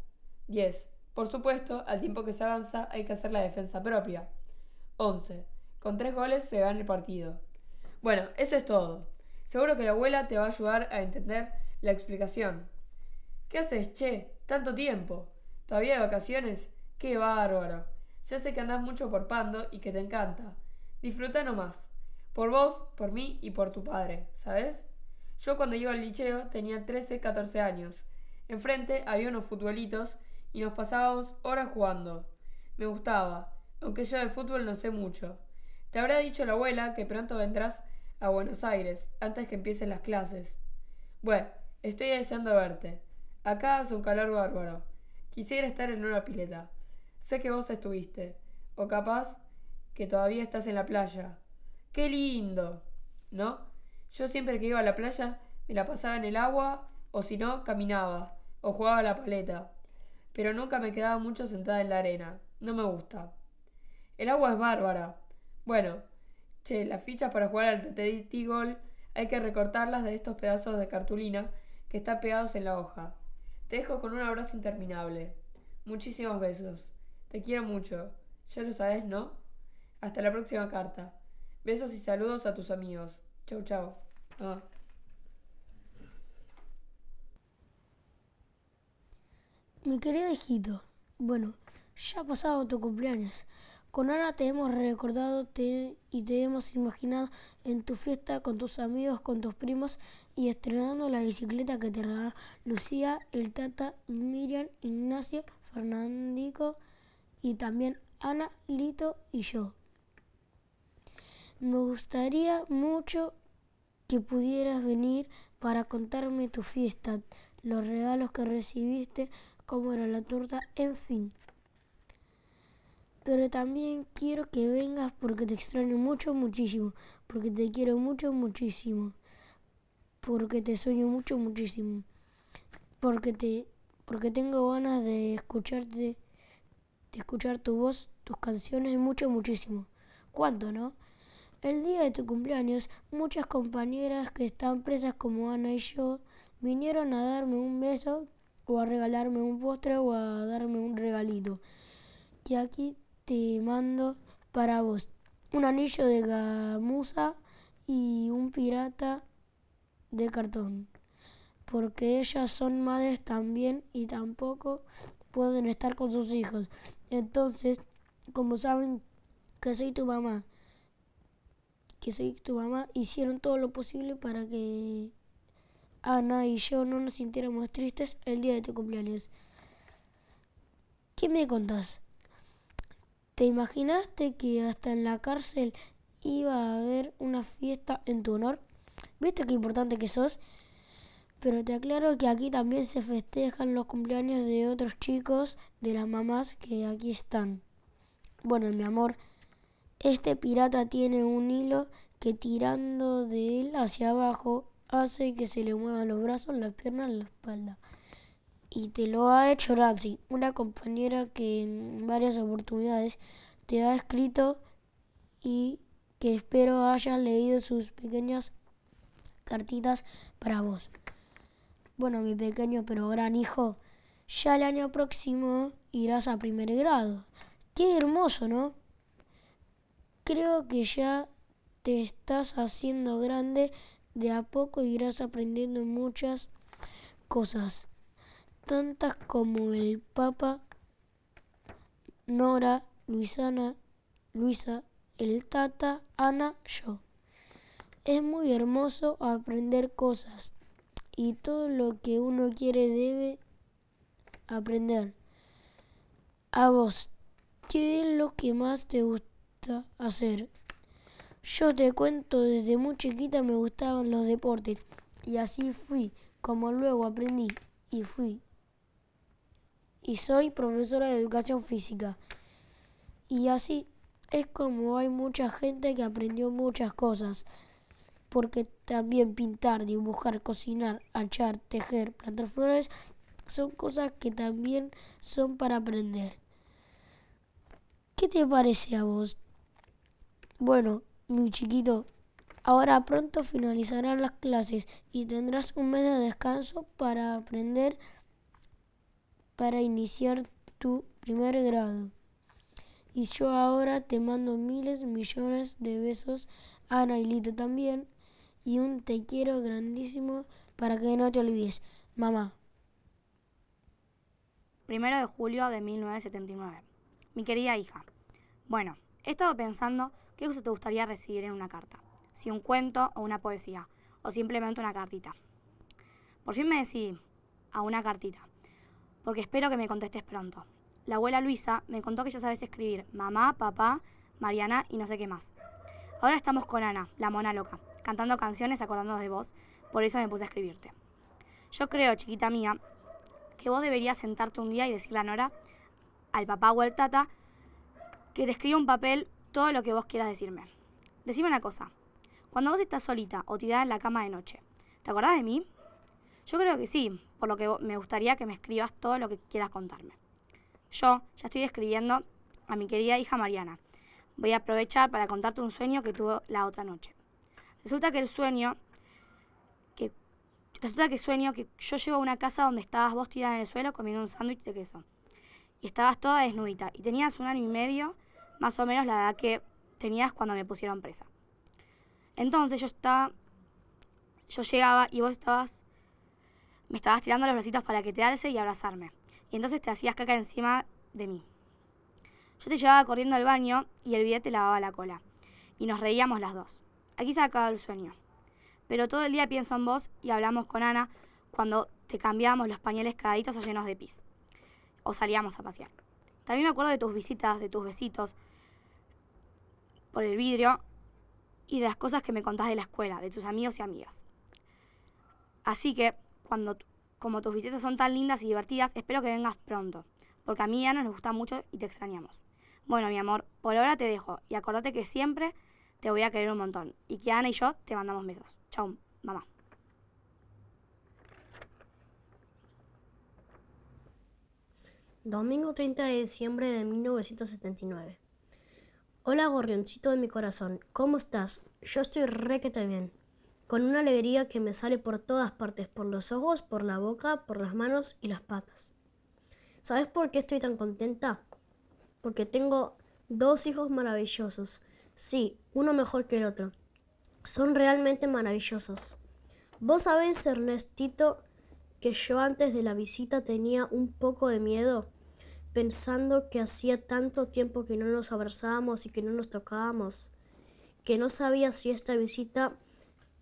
10. Por supuesto, al tiempo que se avanza hay que hacer la defensa propia. 11. Con tres goles se gana el partido. Bueno, eso es todo. Seguro que la abuela te va a ayudar a entender la explicación. ¿Qué haces, che? Tanto tiempo. ¿Todavía de vacaciones? ¡Qué bárbaro! Ya sé que andás mucho por Pando y que te encanta. Disfruta nomás. Por vos, por mí y por tu padre, ¿sabes? Yo cuando iba al liceo tenía 13, 14 años. Enfrente había unos futbolitos y nos pasábamos horas jugando. Me gustaba, aunque yo del fútbol no sé mucho. Te habrá dicho la abuela que pronto vendrás a Buenos Aires, antes que empiecen las clases. Bueno, estoy deseando verte. Acá hace un calor bárbaro. Quisiera estar en una pileta. Sé que vos estuviste. O capaz que todavía estás en la playa. ¡Qué lindo! ¿No? Yo siempre que iba a la playa me la pasaba en el agua o si no, caminaba o jugaba a la paleta. Pero nunca me quedaba mucho sentada en la arena. No me gusta. El agua es bárbara. Bueno, che, las fichas para jugar al Tigol hay que recortarlas de estos pedazos de cartulina que están pegados en la hoja. Te dejo con un abrazo interminable. Muchísimos besos. Te quiero mucho. Ya lo sabes, ¿no? Hasta la próxima carta. Besos y saludos a tus amigos. Chau, chao. Ah. Mi querido hijito, bueno, ya ha pasado tu cumpleaños. Con Ana te hemos recordado y te hemos imaginado en tu fiesta con tus amigos, con tus primos y estrenando la bicicleta que te regaló Lucía, el Tata, Miriam, Ignacio, Fernandico y también Ana, Lito y yo. Me gustaría mucho que pudieras venir para contarme tu fiesta, los regalos que recibiste, cómo era la torta, en fin. Pero también quiero que vengas porque te extraño mucho, muchísimo, porque te quiero mucho, muchísimo, porque te sueño mucho, muchísimo, porque te, porque tengo ganas de escucharte, de escuchar tu voz, tus canciones, mucho, muchísimo. ¿Cuánto, no? El día de tu cumpleaños, muchas compañeras que están presas como Ana y yo vinieron a darme un beso o a regalarme un postre o a darme un regalito. Que aquí te mando para vos. Un anillo de gamuza y un pirata de cartón. Porque ellas son madres también y tampoco pueden estar con sus hijos. Entonces, como saben que soy tu mamá, que soy tu mamá, hicieron todo lo posible para que Ana y yo no nos sintiéramos tristes el día de tu cumpleaños. ¿Qué me contás? ¿Te imaginaste que hasta en la cárcel iba a haber una fiesta en tu honor? ¿Viste qué importante que sos? Pero te aclaro que aquí también se festejan los cumpleaños de otros chicos, de las mamás que aquí están. Bueno, mi amor, este pirata tiene un hilo que tirando de él hacia abajo hace que se le muevan los brazos, las piernas, la espalda. Y te lo ha hecho Nancy, una compañera que en varias oportunidades te ha escrito y que espero hayas leído sus pequeñas cartitas para vos. Bueno, mi pequeño pero gran hijo, ya el año próximo irás a primer grado. Qué hermoso, ¿no? Creo que ya te estás haciendo grande de a poco irás aprendiendo muchas cosas, tantas como el Papa, Nora, Luisana, Luisa, el Tata, Ana, yo. Es muy hermoso aprender cosas y todo lo que uno quiere debe aprender. A vos, ¿qué es lo que más te gusta? hacer. Yo te cuento, desde muy chiquita me gustaban los deportes y así fui, como luego aprendí y fui. Y soy profesora de educación física. Y así es como hay mucha gente que aprendió muchas cosas, porque también pintar, dibujar, cocinar, hachar, tejer, plantar flores, son cosas que también son para aprender. ¿Qué te parece a vos? Bueno, mi chiquito, ahora pronto finalizarán las clases y tendrás un mes de descanso para aprender para iniciar tu primer grado. Y yo ahora te mando miles, millones de besos a Nailito también y un te quiero grandísimo para que no te olvides, mamá. Primero de julio de 1979. Mi querida hija, bueno, he estado pensando ¿Qué cosa te gustaría recibir en una carta? Si un cuento o una poesía, o simplemente una cartita. Por fin me decidí a una cartita, porque espero que me contestes pronto. La abuela Luisa me contó que ya sabes escribir mamá, papá, Mariana y no sé qué más. Ahora estamos con Ana, la mona loca, cantando canciones acordándonos de vos, por eso me puse a escribirte. Yo creo, chiquita mía, que vos deberías sentarte un día y decirle a Nora, al papá o al tata, que te escriba un papel todo lo que vos quieras decirme. Decime una cosa. Cuando vos estás solita o tirada en la cama de noche, ¿te acordás de mí? Yo creo que sí, por lo que me gustaría que me escribas todo lo que quieras contarme. Yo ya estoy escribiendo a mi querida hija Mariana. Voy a aprovechar para contarte un sueño que tuve la otra noche. Resulta que el sueño que resulta que sueño que yo llevo a una casa donde estabas vos tirada en el suelo comiendo un sándwich de queso. Y estabas toda desnudita y tenías un año y medio más o menos la edad que tenías cuando me pusieron presa. Entonces yo estaba, yo llegaba y vos estabas, me estabas tirando los bracitos para que te alce y abrazarme. Y entonces te hacías caca encima de mí. Yo te llevaba corriendo al baño y el billete te lavaba la cola. Y nos reíamos las dos. Aquí se acaba el sueño. Pero todo el día pienso en vos y hablamos con Ana cuando te cambiábamos los pañales cagaditos o llenos de pis. O salíamos a pasear. También me acuerdo de tus visitas, de tus besitos, por el vidrio y de las cosas que me contás de la escuela, de tus amigos y amigas. Así que, cuando, como tus visitas son tan lindas y divertidas, espero que vengas pronto, porque a mí Ana nos gusta mucho y te extrañamos. Bueno, mi amor, por ahora te dejo y acordate que siempre te voy a querer un montón y que Ana y yo te mandamos besos. Chao, mamá. Domingo 30 de diciembre de 1979. Hola gorrioncito de mi corazón, ¿cómo estás? Yo estoy requete bien, con una alegría que me sale por todas partes, por los ojos, por la boca, por las manos y las patas. ¿Sabes por qué estoy tan contenta? Porque tengo dos hijos maravillosos, sí, uno mejor que el otro. Son realmente maravillosos. Vos sabés, Ernestito, que yo antes de la visita tenía un poco de miedo pensando que hacía tanto tiempo que no nos abrazábamos y que no nos tocábamos, que no sabía si esta visita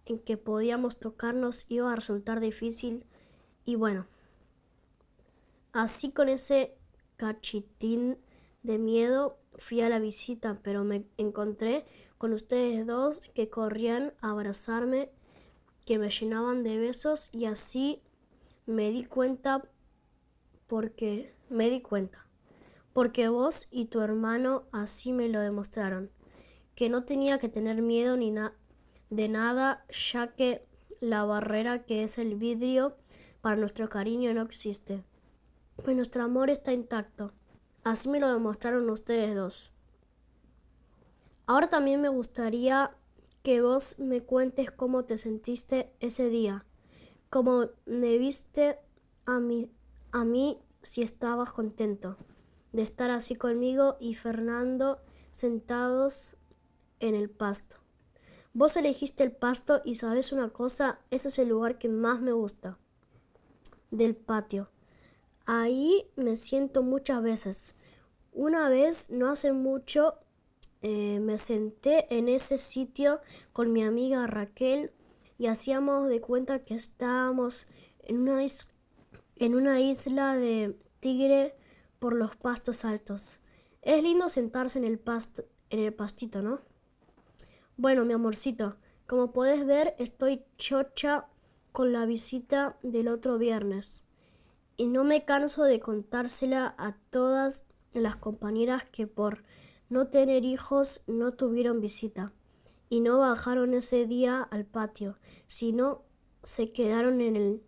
en que podíamos tocarnos iba a resultar difícil y bueno, así con ese cachitín de miedo fui a la visita, pero me encontré con ustedes dos que corrían a abrazarme, que me llenaban de besos y así me di cuenta porque me di cuenta, porque vos y tu hermano así me lo demostraron, que no tenía que tener miedo ni nada de nada, ya que la barrera que es el vidrio para nuestro cariño no existe, pues nuestro amor está intacto. Así me lo demostraron ustedes dos. Ahora también me gustaría que vos me cuentes cómo te sentiste ese día, cómo me viste a mí si estabas contento de estar así conmigo y Fernando sentados en el pasto. Vos elegiste el pasto y sabes una cosa, ese es el lugar que más me gusta, del patio. Ahí me siento muchas veces. Una vez, no hace mucho, eh, me senté en ese sitio con mi amiga Raquel y hacíamos de cuenta que estábamos en una, en una isla de tigre por los pastos altos. Es lindo sentarse en el, pasto, en el pastito, ¿no? Bueno, mi amorcito, como podés ver, estoy chocha con la visita del otro viernes. Y no me canso de contársela a todas las compañeras que por no tener hijos no tuvieron visita y no bajaron ese día al patio, sino se quedaron en el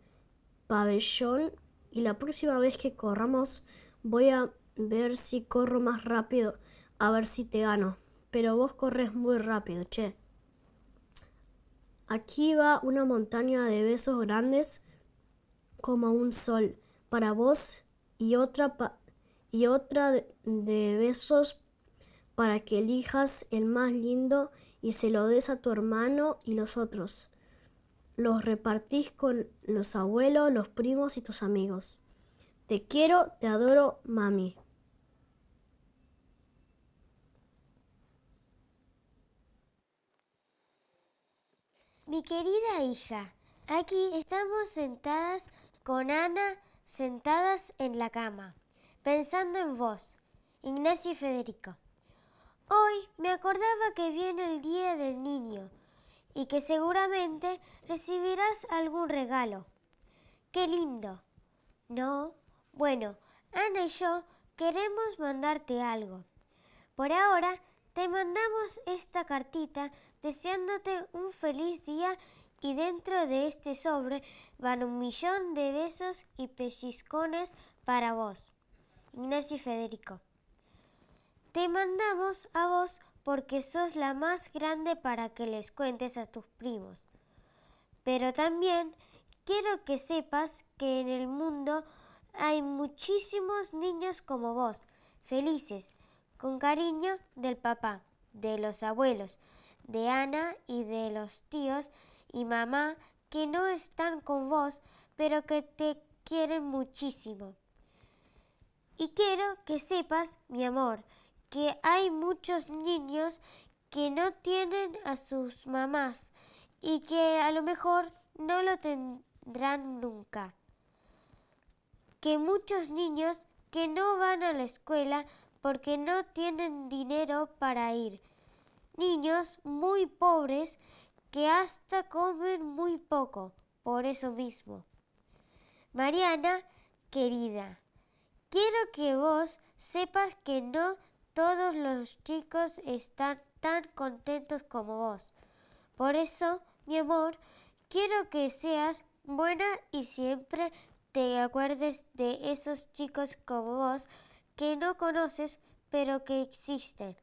pabellón y la próxima vez que corramos voy a ver si corro más rápido, a ver si te gano. Pero vos corres muy rápido, che. Aquí va una montaña de besos grandes como un sol para vos y otra, y otra de, de besos para que elijas el más lindo y se lo des a tu hermano y los otros los repartís con los abuelos, los primos y tus amigos. Te quiero, te adoro, mami. Mi querida hija, aquí estamos sentadas con Ana, sentadas en la cama, pensando en vos, Ignacio y Federico. Hoy me acordaba que viene el Día del Niño y que seguramente recibirás algún regalo. ¡Qué lindo! No, bueno, Ana y yo queremos mandarte algo. Por ahora te mandamos esta cartita deseándote un feliz día y dentro de este sobre van un millón de besos y pellizcones para vos. Ignacio y Federico. Te mandamos a vos porque sos la más grande para que les cuentes a tus primos. Pero también quiero que sepas que en el mundo hay muchísimos niños como vos, felices, con cariño del papá, de los abuelos, de Ana y de los tíos y mamá que no están con vos, pero que te quieren muchísimo. Y quiero que sepas, mi amor, que hay muchos niños que no tienen a sus mamás y que a lo mejor no lo tendrán nunca. Que muchos niños que no van a la escuela porque no tienen dinero para ir. Niños muy pobres que hasta comen muy poco, por eso mismo. Mariana, querida, quiero que vos sepas que no todos los chicos están tan contentos como vos. Por eso, mi amor, quiero que seas buena y siempre te acuerdes de esos chicos como vos que no conoces pero que existen.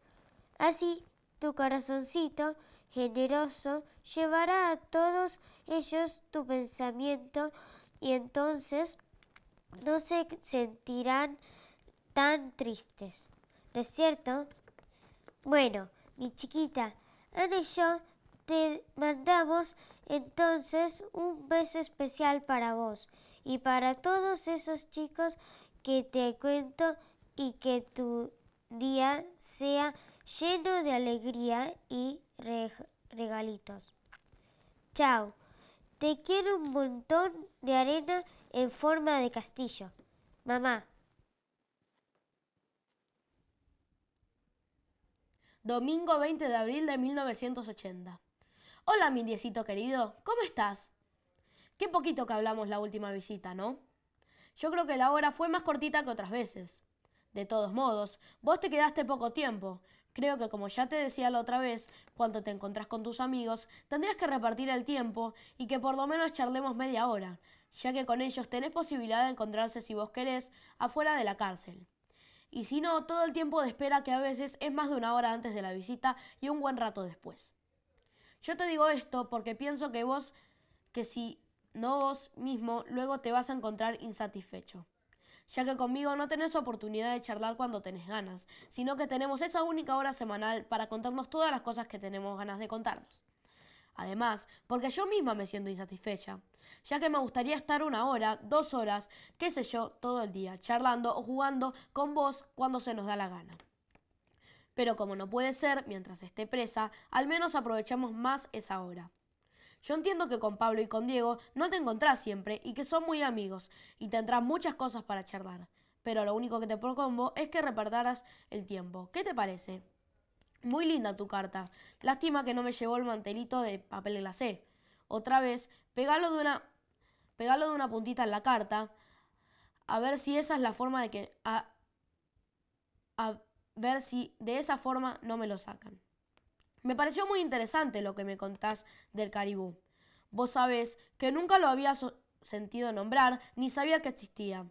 Así, tu corazoncito generoso llevará a todos ellos tu pensamiento y entonces no se sentirán tan tristes. ¿no es cierto? Bueno, mi chiquita, Ana y yo te mandamos entonces un beso especial para vos y para todos esos chicos que te cuento y que tu día sea lleno de alegría y regalitos. Chao, te quiero un montón de arena en forma de castillo. Mamá. domingo 20 de abril de 1980. Hola, mi diecito querido, ¿cómo estás? Qué poquito que hablamos la última visita, ¿no? Yo creo que la hora fue más cortita que otras veces. De todos modos, vos te quedaste poco tiempo. Creo que como ya te decía la otra vez, cuando te encontrás con tus amigos, tendrías que repartir el tiempo y que por lo menos charlemos media hora, ya que con ellos tenés posibilidad de encontrarse si vos querés afuera de la cárcel y si no, todo el tiempo de espera que a veces es más de una hora antes de la visita y un buen rato después. Yo te digo esto porque pienso que vos, que si no vos mismo, luego te vas a encontrar insatisfecho. Ya que conmigo no tenés oportunidad de charlar cuando tenés ganas, sino que tenemos esa única hora semanal para contarnos todas las cosas que tenemos ganas de contarnos. Además, porque yo misma me siento insatisfecha, ya que me gustaría estar una hora, dos horas, qué sé yo, todo el día, charlando o jugando con vos cuando se nos da la gana. Pero como no puede ser mientras esté presa, al menos aprovechamos más esa hora. Yo entiendo que con Pablo y con Diego no te encontrás siempre y que son muy amigos y tendrás muchas cosas para charlar. Pero lo único que te propongo es que repartaras el tiempo. ¿Qué te parece? Muy linda tu carta. Lástima que no me llevó el mantelito de papel glacé. Otra vez, pegalo de una, de una puntita en la carta. A ver si esa es la forma de que... A, ver si de esa forma no me lo sacan. Me pareció muy interesante lo que me contás del caribú. Vos sabés que nunca lo había sentido nombrar ni sabía que existía.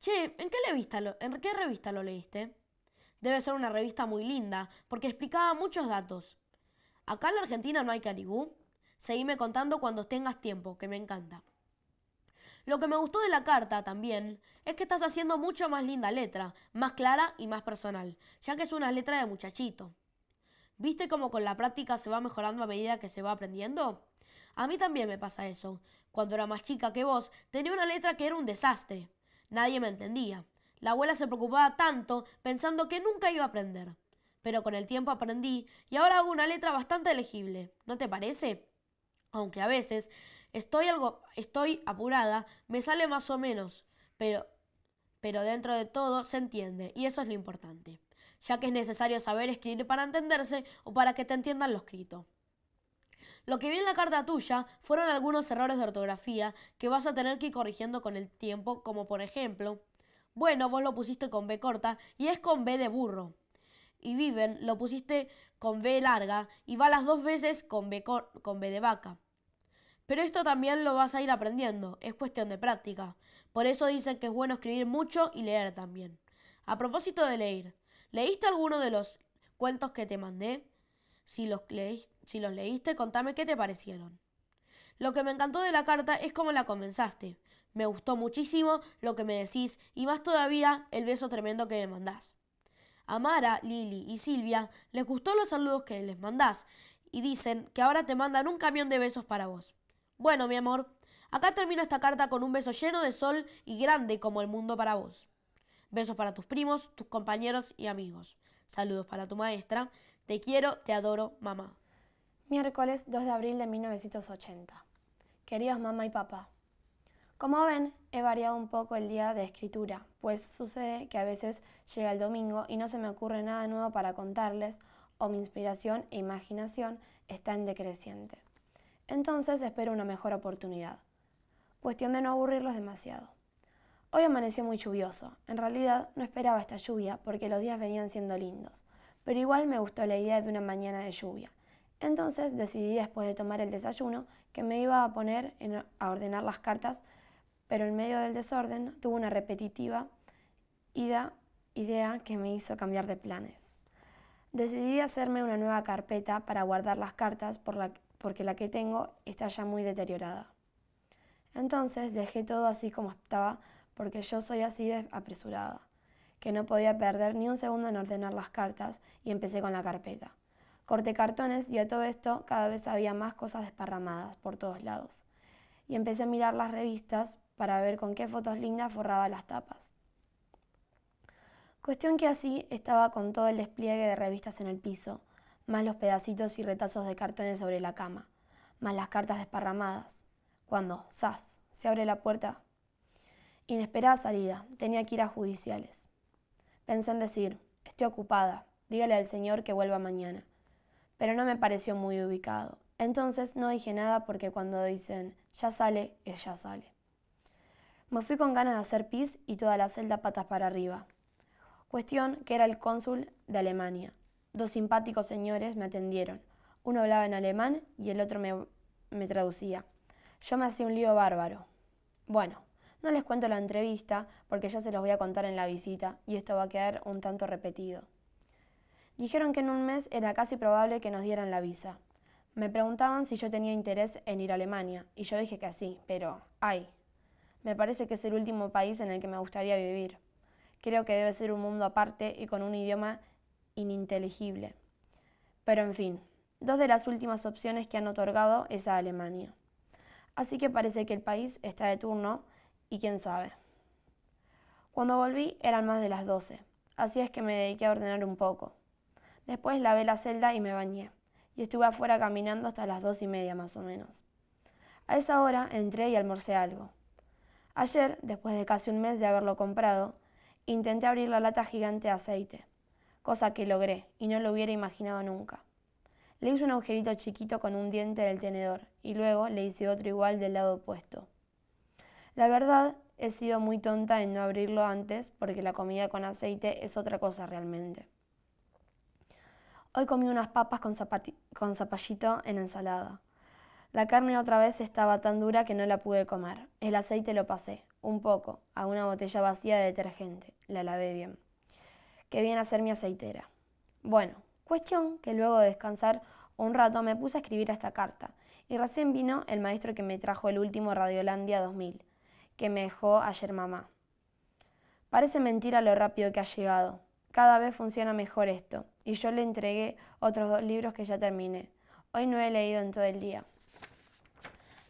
Che, ¿en qué, lo, ¿en qué revista lo leíste? Debe ser una revista muy linda, porque explicaba muchos datos. Acá en la Argentina no hay caribú. Seguime contando cuando tengas tiempo, que me encanta. Lo que me gustó de la carta también es que estás haciendo mucho más linda letra, más clara y más personal, ya que es una letra de muchachito. ¿Viste cómo con la práctica se va mejorando a medida que se va aprendiendo? A mí también me pasa eso. Cuando era más chica que vos, tenía una letra que era un desastre. Nadie me entendía. La abuela se preocupaba tanto pensando que nunca iba a aprender. Pero con el tiempo aprendí y ahora hago una letra bastante legible, ¿no te parece? Aunque a veces estoy algo estoy apurada, me sale más o menos, pero pero dentro de todo se entiende y eso es lo importante, ya que es necesario saber escribir para entenderse o para que te entiendan lo escrito. Lo que vi en la carta tuya fueron algunos errores de ortografía que vas a tener que ir corrigiendo con el tiempo, como por ejemplo, bueno, vos lo pusiste con B corta y es con B de burro. Y viven lo pusiste con B larga y va las dos veces con B, con B de vaca. Pero esto también lo vas a ir aprendiendo, es cuestión de práctica. Por eso dicen que es bueno escribir mucho y leer también. A propósito de leer, ¿leíste alguno de los cuentos que te mandé? si los leíste, contame qué te parecieron. Lo que me encantó de la carta es cómo la comenzaste. Me gustó muchísimo lo que me decís y más todavía el beso tremendo que me mandás. A Mara, Lili y Silvia les gustó los saludos que les mandás y dicen que ahora te mandan un camión de besos para vos. Bueno, mi amor, acá termina esta carta con un beso lleno de sol y grande como el mundo para vos. Besos para tus primos, tus compañeros y amigos. Saludos para tu maestra. Te quiero, te adoro, mamá. Miércoles 2 de abril de 1980. Queridos mamá y papá, como ven, he variado un poco el día de escritura, pues sucede que a veces llega el domingo y no se me ocurre nada nuevo para contarles o mi inspiración e imaginación está en decreciente. Entonces espero una mejor oportunidad. Cuestión de no aburrirlos demasiado. Hoy amaneció muy lluvioso. En realidad no esperaba esta lluvia porque los días venían siendo lindos, pero igual me gustó la idea de una mañana de lluvia. Entonces decidí después de tomar el desayuno que me iba a poner a ordenar las cartas pero en medio del desorden tuvo una repetitiva idea que me hizo cambiar de planes. Decidí hacerme una nueva carpeta para guardar las cartas porque la que tengo está ya muy deteriorada. Entonces dejé todo así como estaba porque yo soy así de apresurada, que no podía perder ni un segundo en ordenar las cartas y empecé con la carpeta. Corté cartones y a todo esto cada vez había más cosas desparramadas por todos lados. Y empecé a mirar las revistas para ver con qué fotos lindas forraba las tapas. Cuestión que así estaba con todo el despliegue de revistas en el piso, más los pedacitos y retazos de cartones sobre la cama, más las cartas desparramadas. Cuando, ¡zas!, se abre la puerta. Inesperada salida, tenía que ir a judiciales. Pensé en decir, estoy ocupada, dígale al señor que vuelva mañana. Pero no me pareció muy ubicado. Entonces no dije nada porque cuando dicen, ya sale, es ya sale. Me fui con ganas de hacer pis y toda la celda patas para arriba. Cuestión que era el cónsul de Alemania. Dos simpáticos señores me atendieron. Uno hablaba en alemán y el otro me, traducía. Yo me hacía un lío bárbaro. Bueno, no les cuento la entrevista porque ya se los voy a contar en la visita y esto va a quedar un tanto repetido. Dijeron que en un mes era casi probable que nos dieran la visa. Me preguntaban si yo tenía interés en ir a Alemania y yo dije que sí, pero ay, me parece que es el último país en el que me gustaría vivir. Creo que debe ser un mundo aparte y con un idioma ininteligible. Pero en fin, dos de las últimas opciones que han otorgado es a Alemania. Así que parece que el país está de turno y quién sabe. Cuando volví eran más de las 12, así es que me dediqué a ordenar un poco. Después lavé la celda y me bañé, y estuve afuera caminando hasta las dos y media más o menos. A esa hora entré y almorcé algo. Ayer, después de casi un mes de haberlo comprado, intenté abrir la lata gigante de aceite, cosa que logré y no lo hubiera imaginado nunca. Le hice un agujerito chiquito con un diente del tenedor y luego le hice otro igual del lado opuesto. La verdad, he sido muy tonta en no abrirlo antes porque la comida con aceite es otra cosa realmente. Hoy comí unas papas con, zapallito en ensalada. La carne otra vez estaba tan dura que no la pude comer. El aceite lo pasé, un poco, a una botella vacía de detergente. La lavé bien. Qué bien hacer mi aceitera. Bueno, cuestión que luego de descansar un rato me puse a escribir esta carta. Y recién vino el maestro que me trajo el último Radiolandia 2000, que me dejó ayer mamá. Parece mentira lo rápido que ha llegado. Cada vez funciona mejor esto, y yo le entregué otros dos libros que ya terminé. Hoy no he leído en todo el día.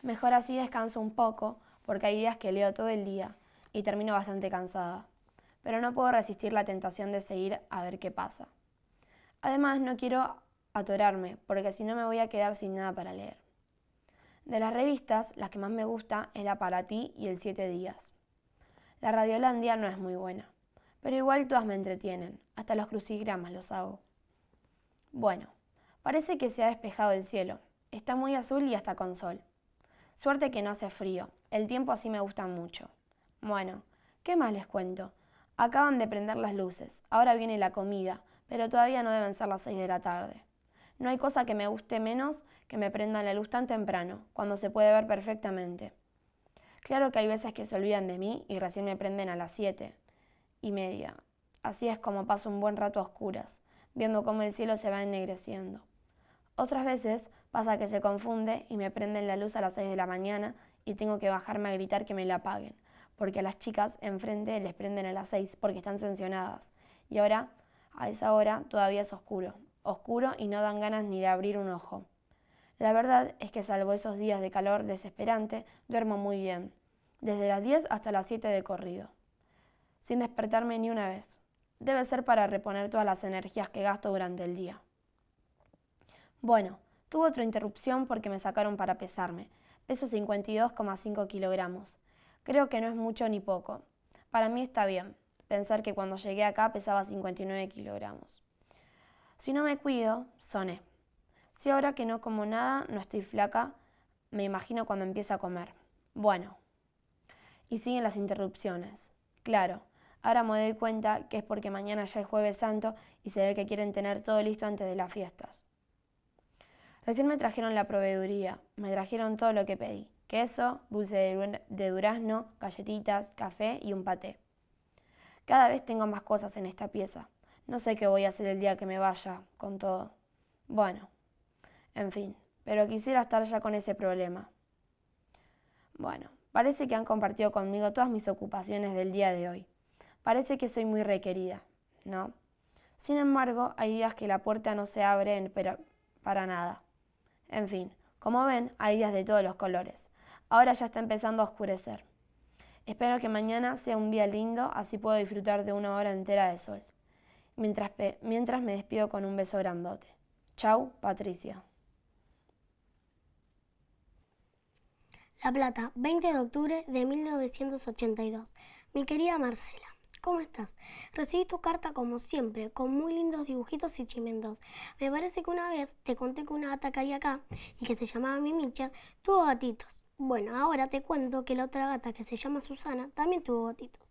Mejor así descanso un poco, porque hay días que leo todo el día y termino bastante cansada. Pero no puedo resistir la tentación de seguir a ver qué pasa. Además, no quiero atorarme, porque si no me voy a quedar sin nada para leer. De las revistas, las que más me gusta es la Para ti y el Siete Días. La Radiolandia no es muy buena, pero igual todas me entretienen, hasta los crucigramas los hago. Bueno, parece que se ha despejado el cielo, está muy azul y hasta con sol. Suerte que no hace frío, el tiempo así me gusta mucho. Bueno, ¿qué más les cuento? Acaban de prender las luces, ahora viene la comida, pero todavía no deben ser las 6 de la tarde. No hay cosa que me guste menos que me prendan la luz tan temprano, cuando se puede ver perfectamente. Claro que hay veces que se olvidan de mí y recién me prenden a las 7 y media. Así es como paso un buen rato a oscuras, viendo cómo el cielo se va ennegreciendo. Otras veces Pasa que se confunde y me prenden la luz a las 6 de la mañana y tengo que bajarme a gritar que me la apaguen, porque a las chicas enfrente les prenden a las 6 porque están sancionadas. Y ahora, a esa hora, todavía es oscuro, oscuro y no dan ganas ni de abrir un ojo. La verdad es que salvo esos días de calor desesperante, duermo muy bien, desde las 10 hasta las 7 de corrido, sin despertarme ni una vez. Debe ser para reponer todas las energías que gasto durante el día. Bueno, Tuve otra interrupción porque me sacaron para pesarme. Peso 52,5 kilogramos. Creo que no es mucho ni poco. Para mí está bien, pensar que cuando llegué acá pesaba 59 kilogramos. Si no me cuido, soné. Si ahora que no como nada, no estoy flaca, me imagino cuando empiezo a comer. Bueno. Y siguen las interrupciones. Claro, ahora me doy cuenta que es porque mañana ya es jueves santo y se ve que quieren tener todo listo antes de las fiestas. Recién me trajeron la proveeduría, me trajeron todo lo que pedí. Queso, dulce de durazno, galletitas, café y un paté. Cada vez tengo más cosas en esta pieza. No sé qué voy a hacer el día que me vaya, con todo. Bueno, en fin, pero quisiera estar ya con ese problema. Bueno, parece que han compartido conmigo todas mis ocupaciones del día de hoy. Parece que soy muy requerida, ¿no? Sin embargo, hay días que la puerta no se abre para nada. En fin, como ven, hay días de todos los colores. Ahora ya está empezando a oscurecer. Espero que mañana sea un día lindo, así puedo disfrutar de una hora entera de sol. Mientras, mientras me despido con un beso grandote. Chau, Patricia. La Plata, 20 de octubre de 1982. Mi querida Marcela. ¿Cómo estás? Recibí tu carta como siempre, con muy lindos dibujitos y chimentos. Me parece que una vez te conté que una gata que hay acá y que se llamaba Mimicha tuvo gatitos. Bueno, ahora te cuento que la otra gata que se llama Susana también tuvo gatitos.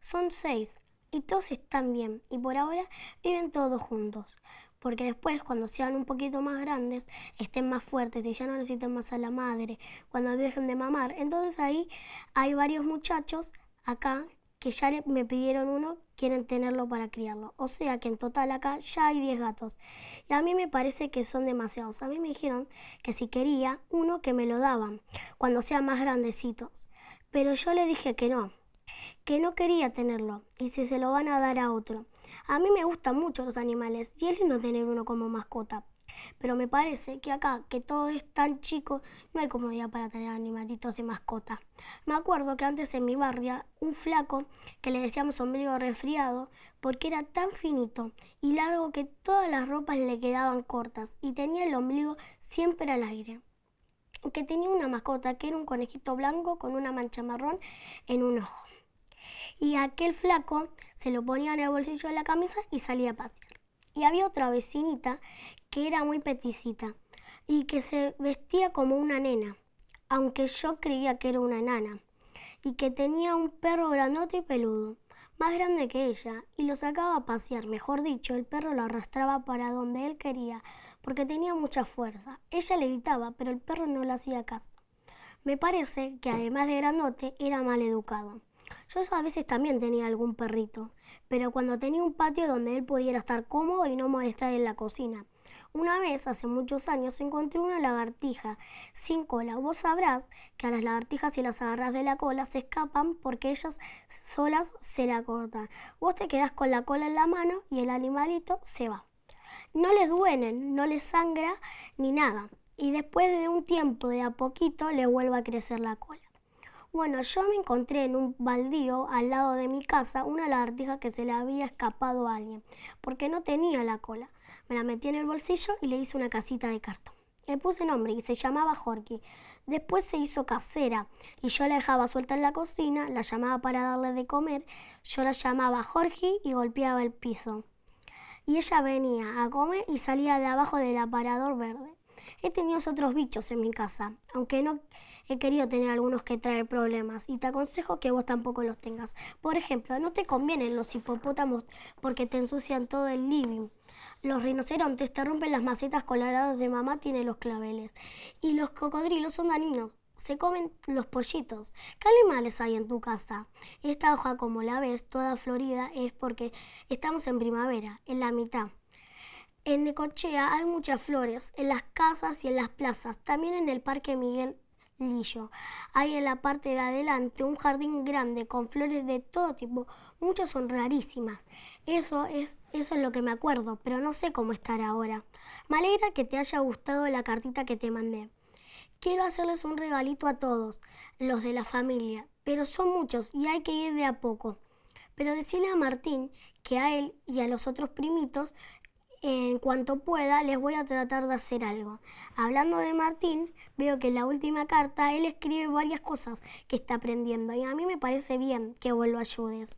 Son seis y todos están bien y por ahora viven todos juntos porque después cuando sean un poquito más grandes, estén más fuertes y ya no necesiten más a la madre, cuando dejen de mamar, entonces ahí hay varios muchachos acá que ya me pidieron uno, quieren tenerlo para criarlo. O sea que en total acá ya hay 10 gatos. Y a mí me parece que son demasiados. A mí me dijeron que si quería uno que me lo daban cuando sean más grandecitos. Pero yo le dije que no, que no quería tenerlo y si se lo van a dar a otro. A mí me gustan mucho los animales y es lindo tener uno como mascota, pero me parece que acá, que todo es tan chico, no hay comodidad para tener animalitos de mascota. Me acuerdo que antes en mi barrio, un flaco que le decíamos ombligo resfriado, porque era tan finito y largo que todas las ropas le quedaban cortas y tenía el ombligo siempre al aire que tenía una mascota, que era un conejito blanco con una mancha marrón en un ojo. Y aquel flaco se lo ponía en el bolsillo de la camisa y salía a pasear. Y había otra vecinita que era muy peticita y que se vestía como una nena, aunque yo creía que era una enana, y que tenía un perro grandote y peludo, más grande que ella, y lo sacaba a pasear. Mejor dicho, el perro lo arrastraba para donde él quería, porque tenía mucha fuerza. Ella le gritaba, pero el perro no le hacía caso. Me parece que además de grandote, era mal educado. Yo a veces también tenía algún perrito, pero cuando tenía un patio donde él pudiera estar cómodo y no molestar en la cocina, una vez, hace muchos años, encontré una lagartija sin cola. Vos sabrás que a las lagartijas si las agarras de la cola se escapan porque ellas solas se la cortan. Vos te quedás con la cola en la mano y el animalito se va. No les duelen, no les sangra ni nada. Y después de un tiempo de a poquito le vuelve a crecer la cola. Bueno, yo me encontré en un baldío al lado de mi casa una lagartija que se le había escapado a alguien, porque no tenía la cola. Me la metí en el bolsillo y le hice una casita de cartón. Le puse nombre y se llamaba Jorge. Después se hizo casera y yo la dejaba suelta en la cocina, la llamaba para darle de comer, yo la llamaba Jorge y golpeaba el piso. Y ella venía a comer y salía de abajo del aparador verde. He tenido otros bichos en mi casa, aunque no he querido tener algunos que traen problemas y te aconsejo que vos tampoco los tengas. Por ejemplo, no te convienen los hipopótamos porque te ensucian todo el living. Los rinocerontes te rompen las macetas coloradas de mamá tiene los claveles. Y los cocodrilos son daninos, Se comen los pollitos. ¿Qué animales hay en tu casa? Esta hoja, como la ves, toda florida, es porque estamos en primavera, en la mitad. En Necochea hay muchas flores, en las casas y en las plazas, también en el Parque Miguel Lillo. Hay en la parte de adelante un jardín grande con flores de todo tipo. Muchas son rarísimas. Eso es, eso es lo que me acuerdo, pero no sé cómo estar ahora. Me alegra que te haya gustado la cartita que te mandé. Quiero hacerles un regalito a todos, los de la familia, pero son muchos y hay que ir de a poco. Pero decirle a Martín que a él y a los otros primitos en cuanto pueda, les voy a tratar de hacer algo. Hablando de Martín, veo que en la última carta él escribe varias cosas que está aprendiendo y a mí me parece bien que vos lo ayudes,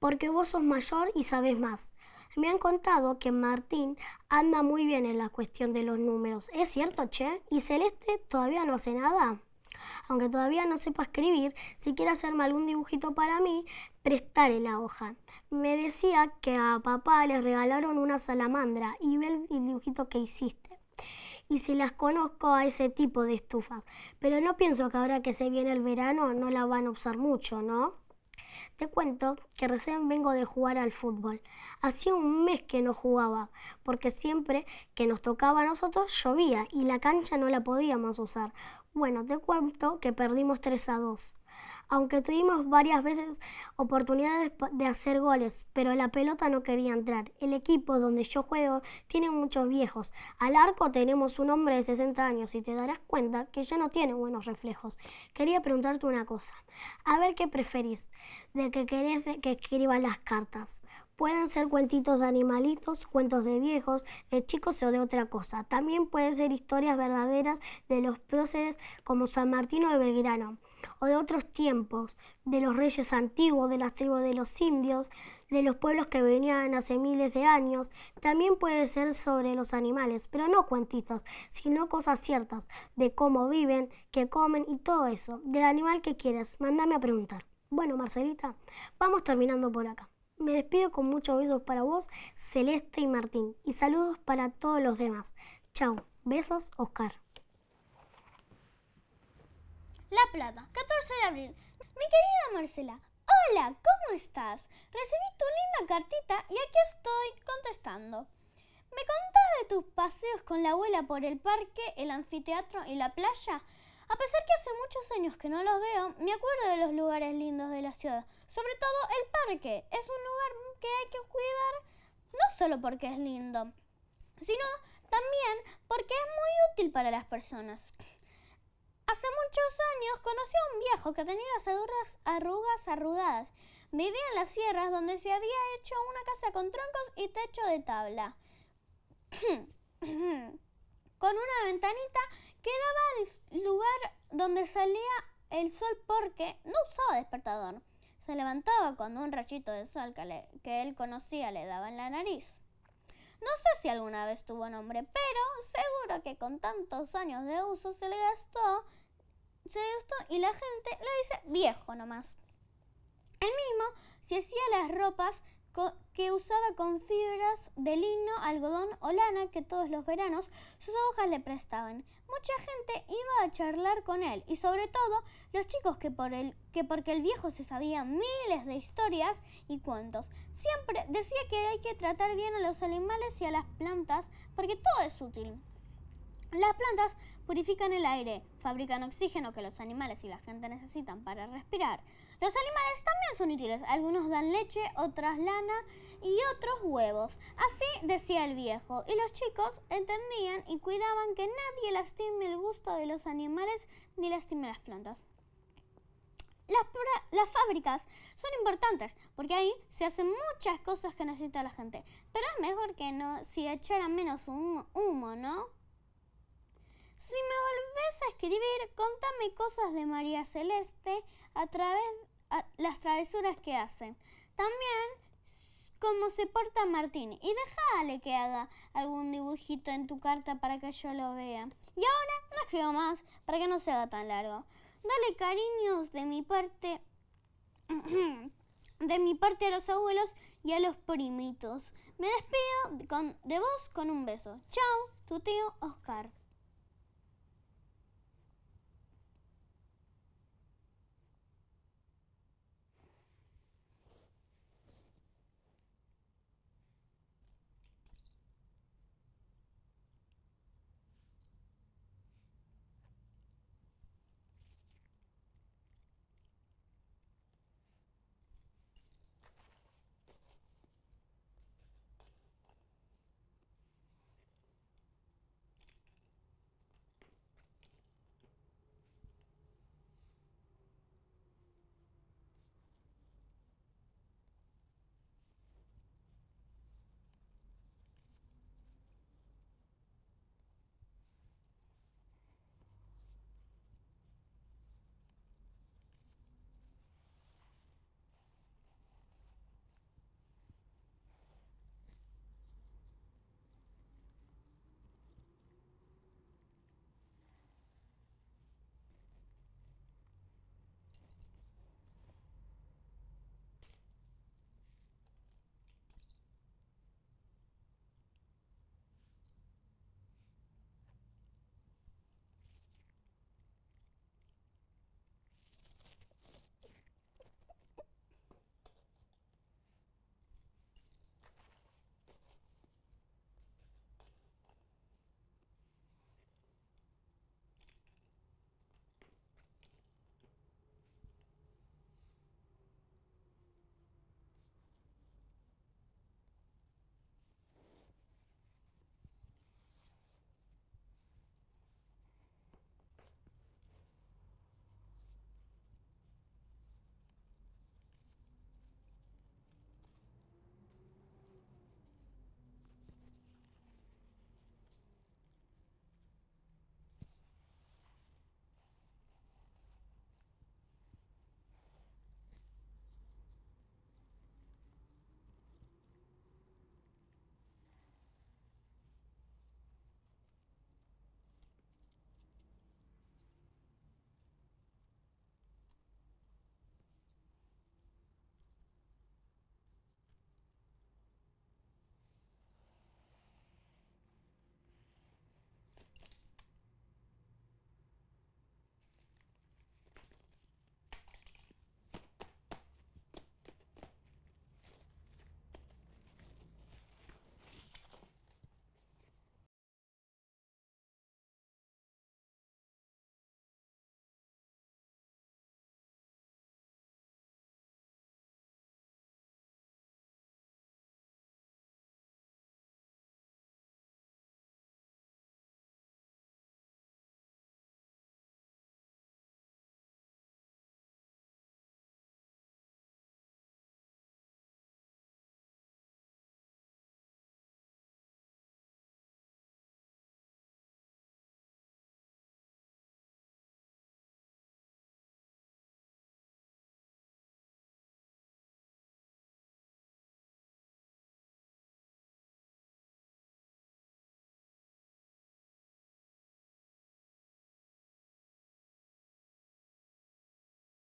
porque vos sos mayor y sabés más. Me han contado que Martín anda muy bien en la cuestión de los números. ¿Es cierto, Che? ¿Y Celeste todavía no hace nada? Aunque todavía no sepa escribir, si quiere hacerme algún dibujito para mí, prestar la hoja. Me decía que a papá le regalaron una salamandra y ve el dibujito que hiciste. Y si las conozco a ese tipo de estufas. Pero no pienso que ahora que se viene el verano no la van a usar mucho, ¿no? Te cuento que recién vengo de jugar al fútbol. Hacía un mes que no jugaba, porque siempre que nos tocaba a nosotros llovía y la cancha no la podíamos usar. Bueno, te cuento que perdimos 3 a 2 aunque tuvimos varias veces oportunidades de hacer goles, pero la pelota no quería entrar. El equipo donde yo juego tiene muchos viejos. Al arco tenemos un hombre de 60 años y te darás cuenta que ya no tiene buenos reflejos. Quería preguntarte una cosa. A ver qué preferís de que querés que escriba las cartas. Pueden ser cuentitos de animalitos, cuentos de viejos, de chicos o de otra cosa. También pueden ser historias verdaderas de los próceres como San Martín de Belgrano o de otros tiempos, de los reyes antiguos, de las tribus de los indios, de los pueblos que venían hace miles de años. También puede ser sobre los animales, pero no cuentitas, sino cosas ciertas, de cómo viven, qué comen y todo eso. Del animal que quieras, mándame a preguntar. Bueno, Marcelita, vamos terminando por acá. Me despido con muchos besos para vos, Celeste y Martín, y saludos para todos los demás. Chao, besos, Oscar. La Plata, 14 de abril. Mi querida Marcela, hola, ¿cómo estás? Recibí tu linda cartita y aquí estoy contestando. ¿Me contás de tus paseos con la abuela por el parque, el anfiteatro y la playa? A pesar que hace muchos años que no los veo, me acuerdo de los lugares lindos de la ciudad, sobre todo el parque. Es un lugar que hay que cuidar no solo porque es lindo, sino también porque es muy útil para las personas. Hace muchos años conocí a un viejo que tenía las arrugas, arrugadas. Vivía en las sierras donde se había hecho una casa con troncos y techo de tabla. con una ventanita que daba lugar donde salía el sol porque no usaba despertador. Se levantaba cuando un rachito de sol que, que él conocía le daba en la nariz. No sé si alguna vez tuvo nombre, pero seguro que con tantos años de uso se le gastó se esto y la gente le dice viejo nomás. El mismo se hacía las ropas que usaba con fibras de lino, algodón o lana que todos los veranos sus hojas le prestaban. Mucha gente iba a charlar con él y sobre todo los chicos que, por el, que porque el viejo se sabía miles de historias y cuentos. Siempre decía que hay que tratar bien a los animales y a las plantas porque todo es útil. Las plantas purifican el aire, fabrican oxígeno que los animales y la gente necesitan para respirar. Los animales también son útiles, algunos dan leche, otras lana y otros huevos. Así decía el viejo, y los chicos entendían y cuidaban que nadie lastime el gusto de los animales ni lastime las plantas. Las, fábricas son importantes porque ahí se hacen muchas cosas que necesita la gente, pero es mejor que no si echaran menos un humo ¿no? Si me volvés a escribir, contame cosas de María Celeste a través de las travesuras que hacen. También cómo se porta Martín y déjale que haga algún dibujito en tu carta para que yo lo vea. Y ahora no escribo más para que no sea tan largo. Dale cariños de mi parte. de mi parte a los abuelos y a los primitos. Me despido de, de vos con un beso. Chao, tu tío Oscar.